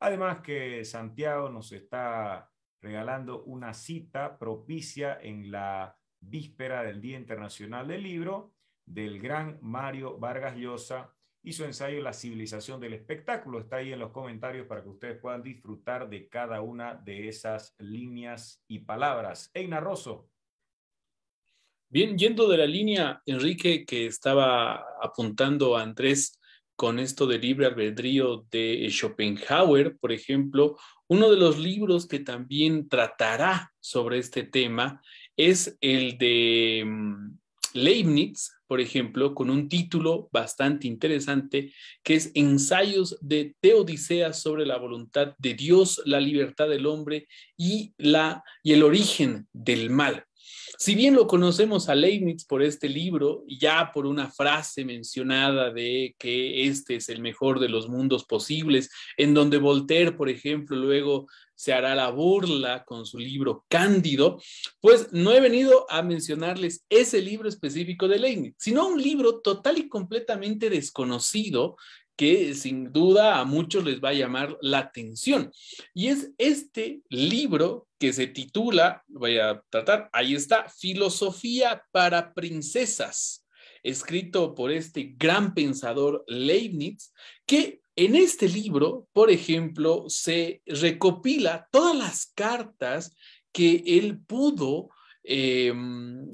Además que Santiago nos está regalando una cita propicia en la víspera del Día Internacional del Libro, del gran Mario Vargas Llosa y su ensayo La civilización del espectáculo. Está ahí en los comentarios para que ustedes puedan disfrutar de cada una de esas líneas y palabras. Eina Rosso. Bien, yendo de la línea, Enrique, que estaba apuntando a Andrés con esto de libre albedrío de Schopenhauer, por ejemplo, uno de los libros que también tratará sobre este tema es el de mm, Leibniz, por ejemplo, con un título bastante interesante que es Ensayos de Teodicea sobre la voluntad de Dios, la libertad del hombre y, la, y el origen del mal. Si bien lo conocemos a Leibniz por este libro ya por una frase mencionada de que este es el mejor de los mundos posibles, en donde Voltaire, por ejemplo, luego se hará la burla con su libro Cándido, pues no he venido a mencionarles ese libro específico de Leibniz, sino un libro total y completamente desconocido que sin duda a muchos les va a llamar la atención. Y es este libro que se titula, voy a tratar, ahí está, Filosofía para Princesas, escrito por este gran pensador Leibniz, que en este libro, por ejemplo, se recopila todas las cartas que él pudo em,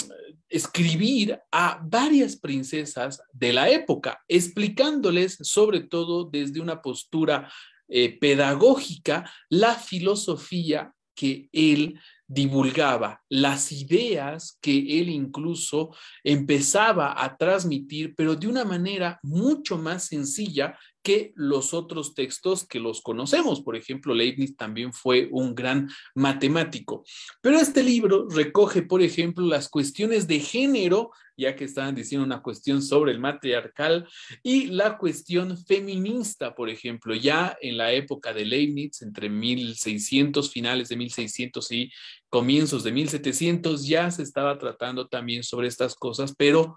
escribir a varias princesas de la época, explicándoles sobre todo desde una postura eh, pedagógica la filosofía que él divulgaba, las ideas que él incluso empezaba a transmitir, pero de una manera mucho más sencilla que los otros textos que los conocemos. Por ejemplo, Leibniz también fue un gran matemático. Pero este libro recoge, por ejemplo, las cuestiones de género, ya que estaban diciendo una cuestión sobre el matriarcal, y la cuestión feminista, por ejemplo, ya en la época de Leibniz, entre 1600, finales de 1600 y comienzos de 1700, ya se estaba tratando también sobre estas cosas, pero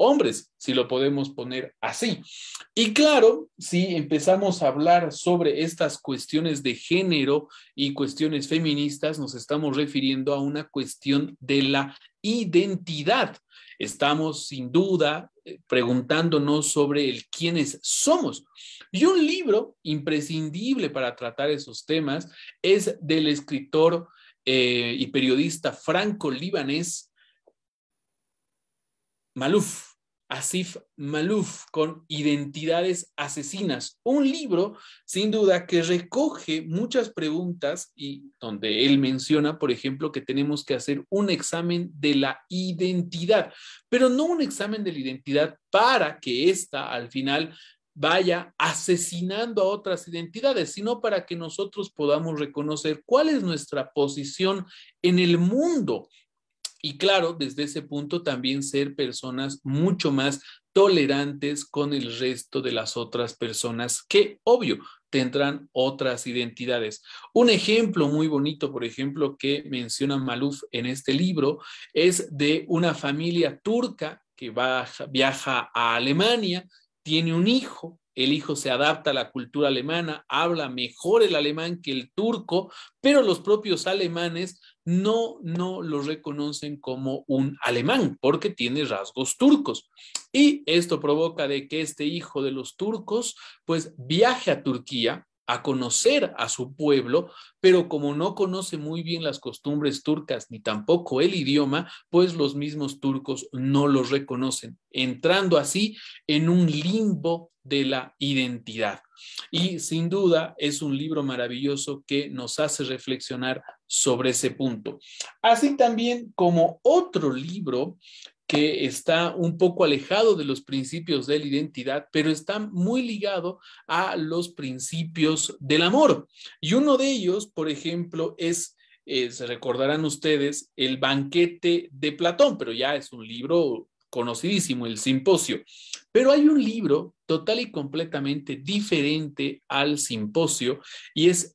hombres, si lo podemos poner así. Y claro, si empezamos a hablar sobre estas cuestiones de género y cuestiones feministas, nos estamos refiriendo a una cuestión de la identidad. Estamos sin duda eh, preguntándonos sobre el quiénes somos. Y un libro imprescindible para tratar esos temas es del escritor eh, y periodista franco-libanés Maluf, Asif Maluf, con Identidades Asesinas, un libro sin duda que recoge muchas preguntas y donde él menciona, por ejemplo, que tenemos que hacer un examen de la identidad, pero no un examen de la identidad para que ésta al final vaya asesinando a otras identidades, sino para que nosotros podamos reconocer cuál es nuestra posición en el mundo, y claro, desde ese punto también ser personas mucho más tolerantes con el resto de las otras personas que, obvio, tendrán otras identidades. Un ejemplo muy bonito, por ejemplo, que menciona Maluf en este libro, es de una familia turca que viaja a Alemania, tiene un hijo, el hijo se adapta a la cultura alemana, habla mejor el alemán que el turco, pero los propios alemanes no, no lo reconocen como un alemán porque tiene rasgos turcos. Y esto provoca de que este hijo de los turcos pues viaje a Turquía a conocer a su pueblo, pero como no conoce muy bien las costumbres turcas ni tampoco el idioma, pues los mismos turcos no los reconocen, entrando así en un limbo de la identidad. Y sin duda es un libro maravilloso que nos hace reflexionar sobre ese punto. Así también como otro libro que está un poco alejado de los principios de la identidad, pero está muy ligado a los principios del amor. Y uno de ellos, por ejemplo, es eh, se recordarán ustedes, El banquete de Platón, pero ya es un libro conocidísimo, el simposio. Pero hay un libro total y completamente diferente al simposio y es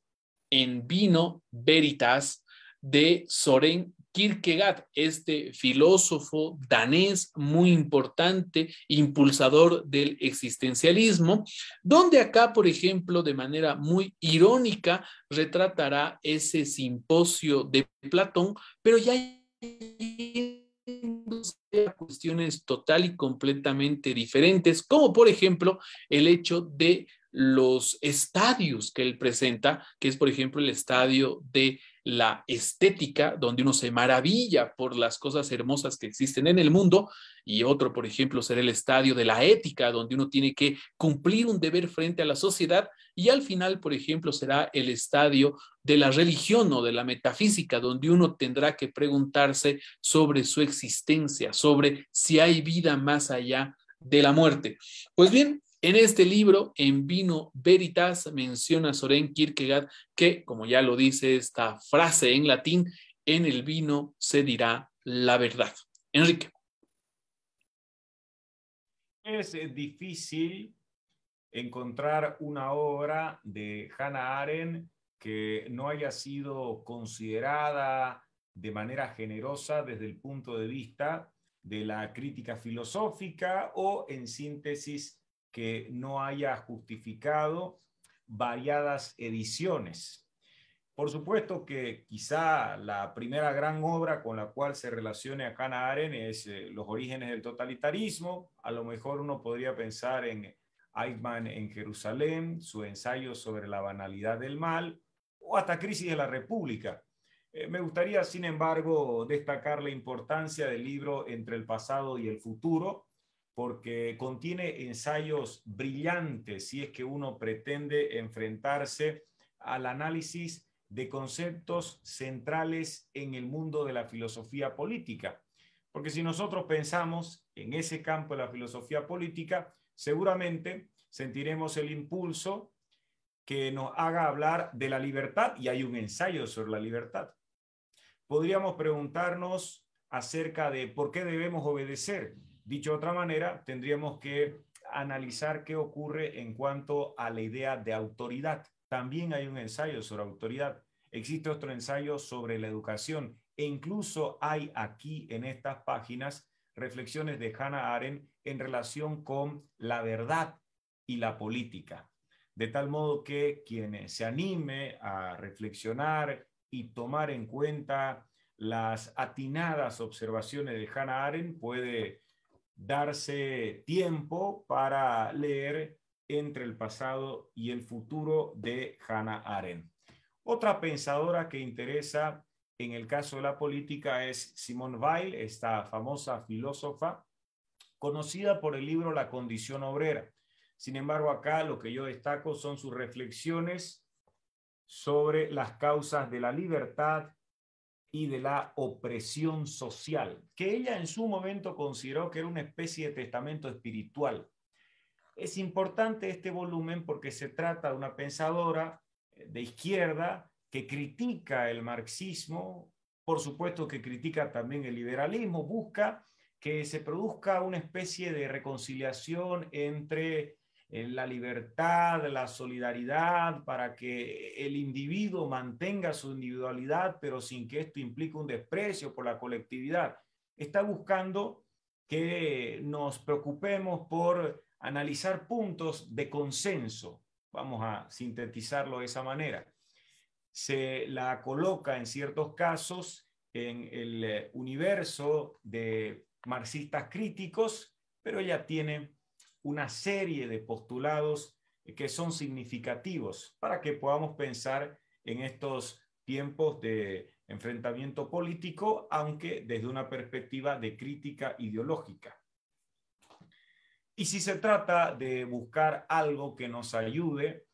En vino veritas de Soren Kierkegaard, este filósofo danés muy importante, impulsador del existencialismo, donde acá, por ejemplo, de manera muy irónica, retratará ese simposio de Platón, pero ya cuestiones total y completamente diferentes, como por ejemplo el hecho de los estadios que él presenta, que es por ejemplo el estadio de la estética, donde uno se maravilla por las cosas hermosas que existen en el mundo, y otro, por ejemplo, será el estadio de la ética, donde uno tiene que cumplir un deber frente a la sociedad, y al final, por ejemplo, será el estadio de la religión o de la metafísica, donde uno tendrá que preguntarse sobre su existencia, sobre si hay vida más allá de la muerte. Pues bien, en este libro, En Vino Veritas, menciona Soren Kierkegaard que, como ya lo dice esta frase en latín, en el vino se dirá la verdad. Enrique. Es difícil encontrar una obra de Hannah Arendt que no haya sido considerada de manera generosa desde el punto de vista de la crítica filosófica o, en síntesis, que no haya justificado variadas ediciones. Por supuesto que quizá la primera gran obra con la cual se relacione a Hannah es eh, Los orígenes del totalitarismo. A lo mejor uno podría pensar en Eichmann en Jerusalén, su ensayo sobre la banalidad del mal o hasta Crisis de la República. Eh, me gustaría, sin embargo, destacar la importancia del libro Entre el pasado y el futuro, porque contiene ensayos brillantes si es que uno pretende enfrentarse al análisis de conceptos centrales en el mundo de la filosofía política. Porque si nosotros pensamos en ese campo de la filosofía política, seguramente sentiremos el impulso que nos haga hablar de la libertad y hay un ensayo sobre la libertad. Podríamos preguntarnos acerca de por qué debemos obedecer Dicho de otra manera, tendríamos que analizar qué ocurre en cuanto a la idea de autoridad. También hay un ensayo sobre autoridad. Existe otro ensayo sobre la educación e incluso hay aquí en estas páginas reflexiones de Hannah Arendt en relación con la verdad y la política. De tal modo que quien se anime a reflexionar y tomar en cuenta las atinadas observaciones de Hannah Arendt puede darse tiempo para leer entre el pasado y el futuro de Hannah Arendt. Otra pensadora que interesa en el caso de la política es Simone Weil, esta famosa filósofa conocida por el libro La condición obrera. Sin embargo, acá lo que yo destaco son sus reflexiones sobre las causas de la libertad, y de la opresión social, que ella en su momento consideró que era una especie de testamento espiritual. Es importante este volumen porque se trata de una pensadora eh, de izquierda que critica el marxismo, por supuesto que critica también el liberalismo, busca que se produzca una especie de reconciliación entre la libertad, la solidaridad, para que el individuo mantenga su individualidad, pero sin que esto implique un desprecio por la colectividad. Está buscando que nos preocupemos por analizar puntos de consenso, vamos a sintetizarlo de esa manera. Se la coloca en ciertos casos en el eh, universo de marxistas críticos, pero ella tiene una serie de postulados que son significativos para que podamos pensar en estos tiempos de enfrentamiento político, aunque desde una perspectiva de crítica ideológica. Y si se trata de buscar algo que nos ayude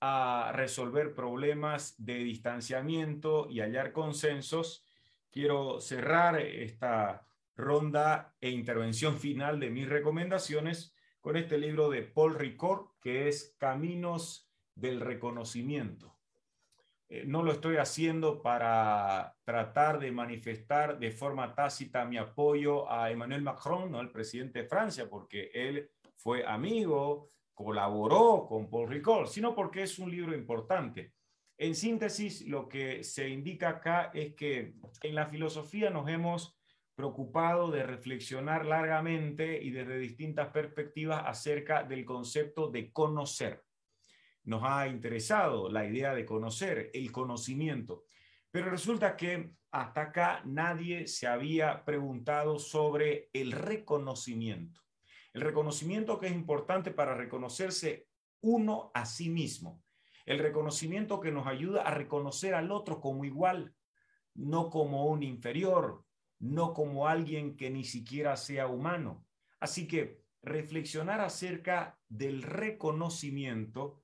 a resolver problemas de distanciamiento y hallar consensos, quiero cerrar esta ronda e intervención final de mis recomendaciones con este libro de Paul Ricord, que es Caminos del Reconocimiento. Eh, no lo estoy haciendo para tratar de manifestar de forma tácita mi apoyo a Emmanuel Macron, el presidente de Francia, porque él fue amigo, colaboró con Paul Ricord, sino porque es un libro importante. En síntesis, lo que se indica acá es que en la filosofía nos hemos preocupado de reflexionar largamente y desde distintas perspectivas acerca del concepto de conocer. Nos ha interesado la idea de conocer, el conocimiento, pero resulta que hasta acá nadie se había preguntado sobre el reconocimiento. El reconocimiento que es importante para reconocerse uno a sí mismo. El reconocimiento que nos ayuda a reconocer al otro como igual, no como un inferior, no como alguien que ni siquiera sea humano. Así que reflexionar acerca del reconocimiento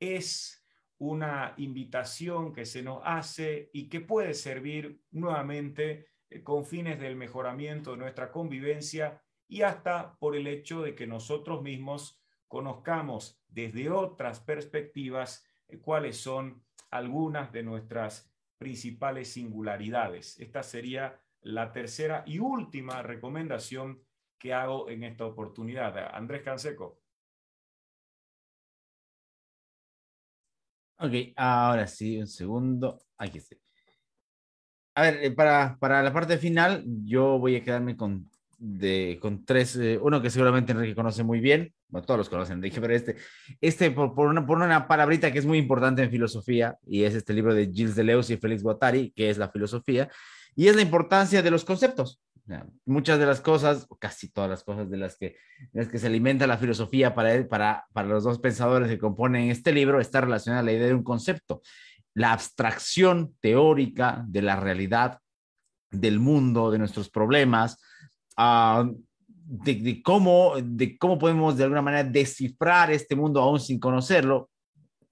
es una invitación que se nos hace y que puede servir nuevamente eh, con fines del mejoramiento de nuestra convivencia y hasta por el hecho de que nosotros mismos conozcamos desde otras perspectivas eh, cuáles son algunas de nuestras principales singularidades. Esta sería la tercera y última recomendación que hago en esta oportunidad. Andrés Canseco. Ok, ahora sí, un segundo. Aquí sí. A ver, eh, para, la parte final, yo voy a quedarme con, de, con tres. Eh, uno que seguramente Enrique conoce muy bien, todos los conocen, dije, pero este, este por, por, una, por una palabrita que es muy importante en filosofía, y es este libro de Gilles Deleuze y Félix Guattari, que es la filosofía y es la importancia de los conceptos. Muchas de las cosas, casi todas las cosas de las que, que se alimenta la filosofía para, para, los dos pensadores que componen este libro, está relacionada a la idea de un concepto. La abstracción teórica de la realidad, del mundo, de nuestros problemas, ah, de, cómo, de cómo podemos de alguna manera descifrar este mundo aún sin conocerlo,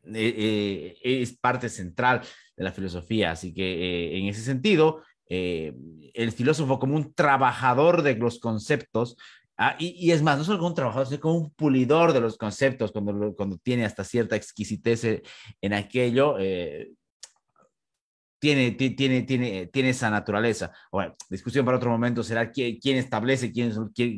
eh, eh, es parte central de la filosofía. Así que eh, en ese sentido, eh, el filósofo como un trabajador de los conceptos. Ah, y, es más, no solo como un trabajador, sino como un pulidor de los conceptos, cuando, cuando tiene hasta cierta exquisitez eh, en aquello, eh, tiene, tiene, tiene, tiene esa naturaleza. Bueno, discusión para otro momento será quién, establece quién,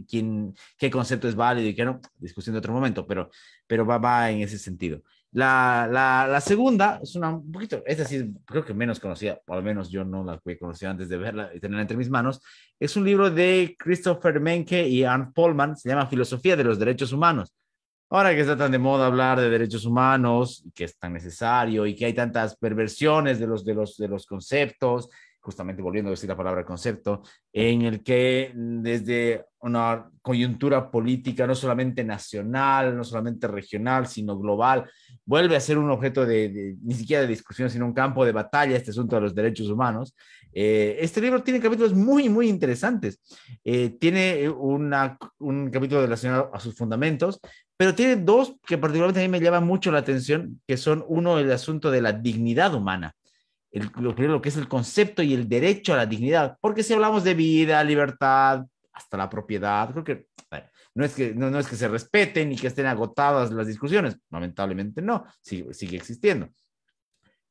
quién, qué concepto es válido y qué no, discusión de otro momento, pero, pero va, va en ese sentido. La, segunda es una un poquito, esta sí creo que menos conocida, o al menos yo no la conocía antes de verla y tenerla entre mis manos. Es un libro de Christopher Menke y Ann Polman, se llama Filosofía de los Derechos Humanos. Ahora que está tan de moda hablar de derechos humanos, y que es tan necesario y que hay tantas perversiones de los, de los, de los conceptos justamente volviendo a decir la palabra concepto, en el que desde una coyuntura política no solamente nacional, no solamente regional, sino global, vuelve a ser un objeto de, ni siquiera de discusión, sino un campo de batalla este asunto de los derechos humanos. Eh, este libro tiene capítulos muy, muy interesantes. Eh, tiene una, un capítulo relacionado a sus fundamentos, pero tiene dos que particularmente a mí me llaman mucho la atención, que son uno, el asunto de la dignidad humana lo, que es el concepto y el derecho a la dignidad, porque si hablamos de vida, libertad, hasta la propiedad, creo que no es que, no, es que se respeten y que estén agotadas las discusiones, lamentablemente no, sigue, existiendo.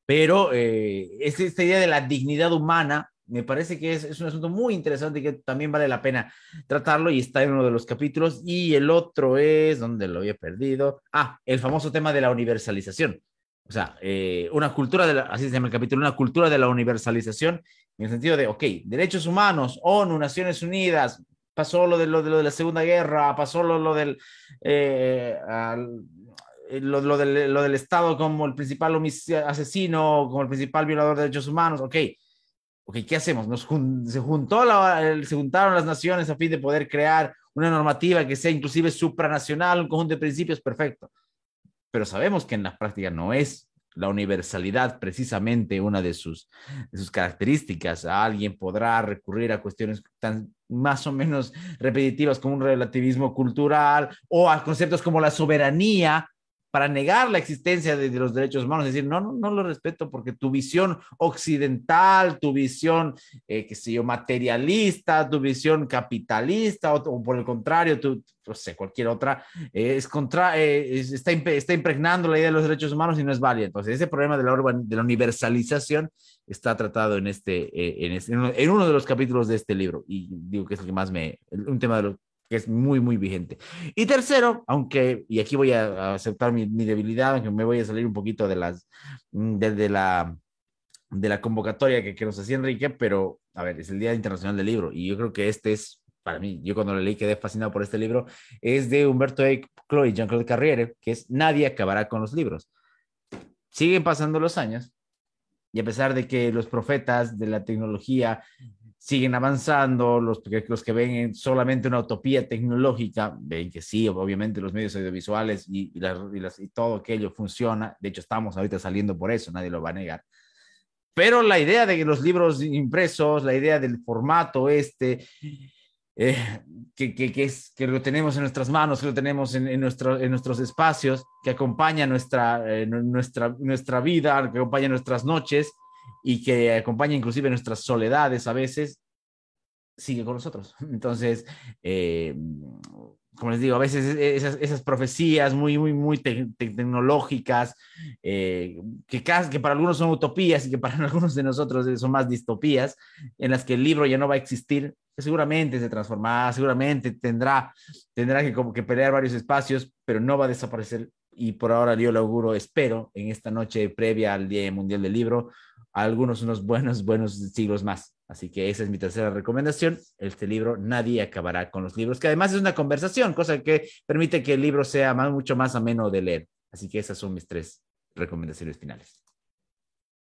Pero eh, esta idea de la dignidad humana me parece que es, es, un asunto muy interesante y que también vale la pena tratarlo y está en uno de los capítulos. Y el otro es, donde lo había perdido? Ah, el famoso tema de la universalización. O sea, eh, una cultura de así se llama el capítulo, una cultura de la universalización, en el sentido de, ok, derechos humanos, ONU, Naciones Unidas, pasó lo de la Segunda Guerra, pasó eh, eh, lo, del... lo, del, Estado como el principal asesino, como el principal violador de derechos humanos, ok, ok, ¿qué hacemos? Nos se, juntó se juntaron las naciones a fin de poder crear una normativa que sea inclusive supranacional, un conjunto de principios, perfecto pero sabemos que en la práctica no es la universalidad precisamente una de sus, características. alguien podrá recurrir a cuestiones tan más o menos repetitivas como un relativismo cultural o a conceptos como la soberanía para negar la existencia de, los derechos humanos, es decir, no, no, no lo respeto porque tu visión occidental, tu visión, eh, qué sé yo, materialista, tu visión capitalista, o, por el contrario, tu, no sé, cualquier otra, eh, es contra, eh, está, impregnando la idea de los derechos humanos y no es válida. Entonces, ese problema de la, de la universalización está tratado en, este, eh, en, uno, de los capítulos de este libro, y digo que es el que más me, un tema de que es muy, muy vigente. Y tercero, aunque, y aquí voy a aceptar mi, debilidad, aunque me voy a salir un poquito de las, desde mm, la, de la convocatoria que, que nos hacía Enrique, pero, a ver, es el Día Internacional del Libro, y yo creo que este es, para mí, yo cuando lo leí quedé fascinado por este libro, es de Humberto Eco y Jean-Claude Carriere, que es Nadie acabará con los libros. Siguen pasando los años, y a pesar de que los profetas de la tecnología siguen avanzando, los que, los que ven solamente una utopía tecnológica, ven que sí, obviamente los medios audiovisuales y, y, todo aquello funciona, de hecho estamos ahorita saliendo por eso, nadie lo va a negar. Pero la idea de los libros impresos, la idea del formato este, eh, que, es, que lo tenemos en nuestras manos, que lo tenemos en, en nuestros espacios, que acompaña nuestra, eh, nuestra, nuestra vida, que acompaña nuestras noches, y que acompaña inclusive nuestras soledades a veces, sigue con nosotros. <laughs> Entonces, eh, como les digo, a veces esas, profecías muy, muy, muy tecnológicas, eh, que, para algunos son utopías y que para <laughs> algunos de nosotros son más distopías, en las que el libro ya no va a existir, seguramente se transformará, seguramente tendrá, tendrá que, como que pelear varios espacios, pero no va a desaparecer. Y por ahora yo le auguro, espero, en esta noche previa al Día Mundial del Libro, algunos unos buenos, buenos siglos más. Así que esa es mi tercera recomendación. Este libro, Nadie acabará con los libros, que además es una conversación, cosa que permite que el libro sea más, mucho más ameno de leer. Así que esas son mis tres recomendaciones finales.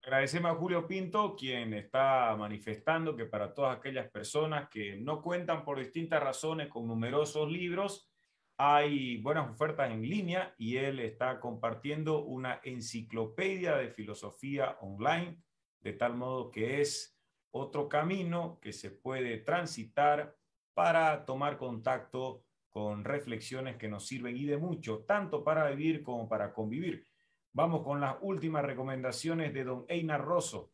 Agradecemos a Julio Pinto, quien está manifestando que para todas aquellas personas que no cuentan por distintas razones con numerosos libros, hay buenas ofertas en línea y él está compartiendo una enciclopedia de filosofía online de tal modo que es otro camino que se puede transitar para tomar contacto con reflexiones que nos sirven y de mucho, tanto para vivir como para convivir. Vamos con las últimas recomendaciones de don Einar Rosso.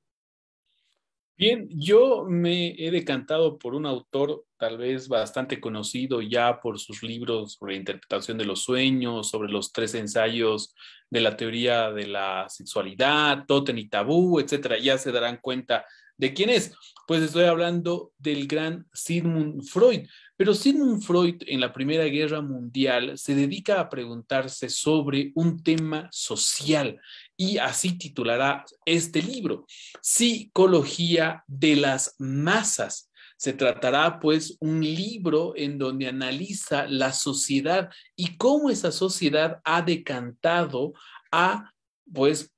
Bien, yo me he decantado por un autor tal vez bastante conocido ya por sus libros sobre la interpretación de los sueños, sobre los tres ensayos de la teoría de la sexualidad, Totem y Tabú, etcétera. Ya se darán cuenta de quién es. Pues estoy hablando del gran Sigmund Freud. Pero Sigmund Freud en la Primera Guerra Mundial se dedica a preguntarse sobre un tema social y así titulará este libro, Psicología de las Masas. Se tratará pues un libro en donde analiza la sociedad y cómo esa sociedad ha decantado a pues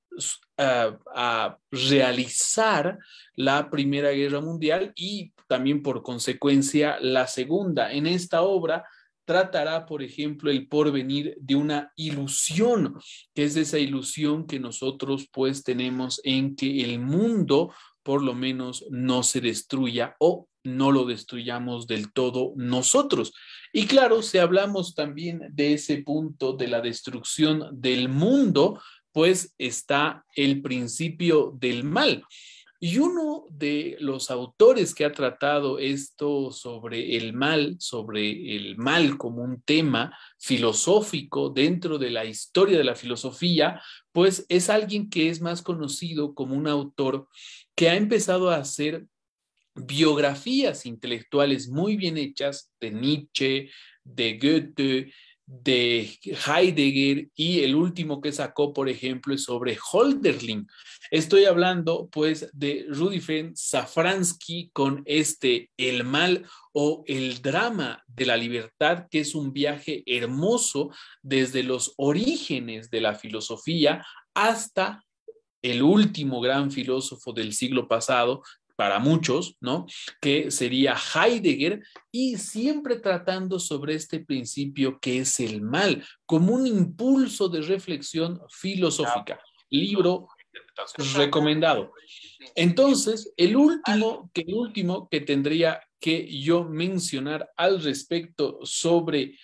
a, a realizar la Primera Guerra Mundial y también por consecuencia la Segunda. En esta obra tratará, por ejemplo, el porvenir de una ilusión, que es esa ilusión que nosotros pues tenemos en que el mundo por lo menos no se destruya o no lo destruyamos del todo nosotros. Y claro, si hablamos también de ese punto de la destrucción del mundo, pues está el principio del mal. Y uno de los autores que ha tratado esto sobre el mal, sobre el mal como un tema filosófico dentro de la historia de la filosofía, pues es alguien que es más conocido como un autor que ha empezado a hacer biografías intelectuales muy bien hechas de Nietzsche, de Goethe, de Heidegger y el último que sacó, por ejemplo, es sobre Holderlin. Estoy hablando, pues, de Rudifen Safransky con este El mal o El drama de la libertad, que es un viaje hermoso desde los orígenes de la filosofía hasta el último gran filósofo del siglo pasado, para muchos, ¿no? Que sería Heidegger y siempre tratando sobre este principio que es el mal, como un impulso de reflexión filosófica. Libro recomendado. Entonces, el último que, el último que tendría que yo mencionar al respecto sobre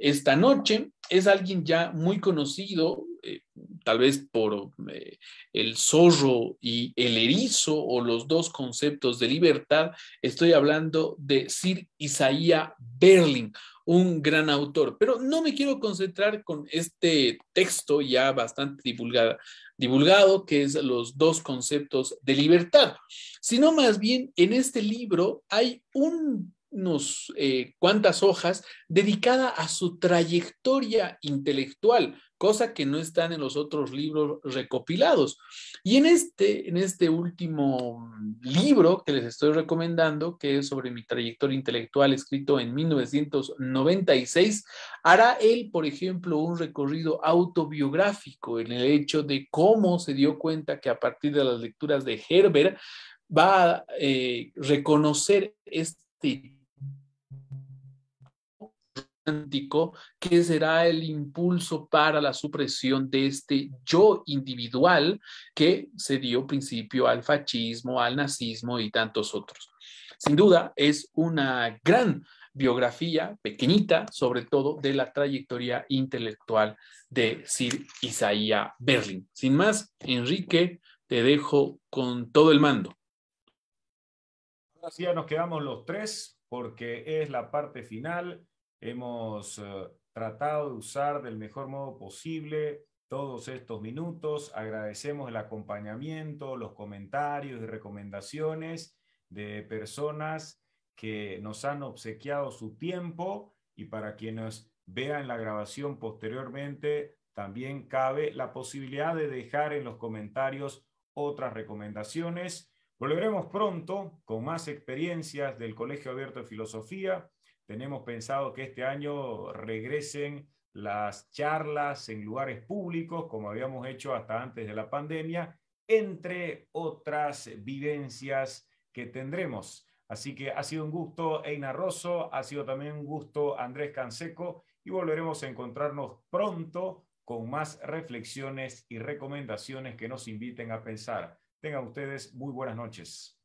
esta noche. Es alguien ya muy conocido, eh, tal vez por eh, el zorro y el erizo o los dos conceptos de libertad. Estoy hablando de Sir Isaiah Berlin, un gran autor, pero no me quiero concentrar con este texto ya bastante divulgado que es los dos conceptos de libertad, sino más bien en este libro hay un nos eh, cuantas hojas dedicada a su trayectoria intelectual, cosa que no están en los otros libros recopilados. Y en este, en este último libro que les estoy recomendando, que es sobre mi trayectoria intelectual, escrito en 1996, hará él, por ejemplo, un recorrido autobiográfico en el hecho de cómo se dio cuenta que a partir de las lecturas de Herbert va a eh, reconocer este ¿Qué será el impulso para la supresión de este yo individual que se dio principio al fascismo, al nazismo y tantos otros. Sin duda, es una gran biografía, pequeñita, sobre todo, de la trayectoria intelectual de Sir Isaías Berlin. Sin más, Enrique, te dejo con todo el mando. Ahora ya nos quedamos los tres porque es la parte final Hemos eh, tratado de usar del mejor modo posible todos estos minutos. Agradecemos el acompañamiento, los comentarios y recomendaciones de personas que nos han obsequiado su tiempo y para quienes vean la grabación posteriormente, también cabe la posibilidad de dejar en los comentarios otras recomendaciones. Volveremos pronto con más experiencias del Colegio Abierto de Filosofía tenemos pensado que este año regresen las charlas en lugares públicos, como habíamos hecho hasta antes de la pandemia, entre otras vivencias que tendremos. Así que ha sido un gusto, Eina Rosso, ha sido también un gusto, Andrés Canseco, y volveremos a encontrarnos pronto con más reflexiones y recomendaciones que nos inviten a pensar. Tengan ustedes muy buenas noches.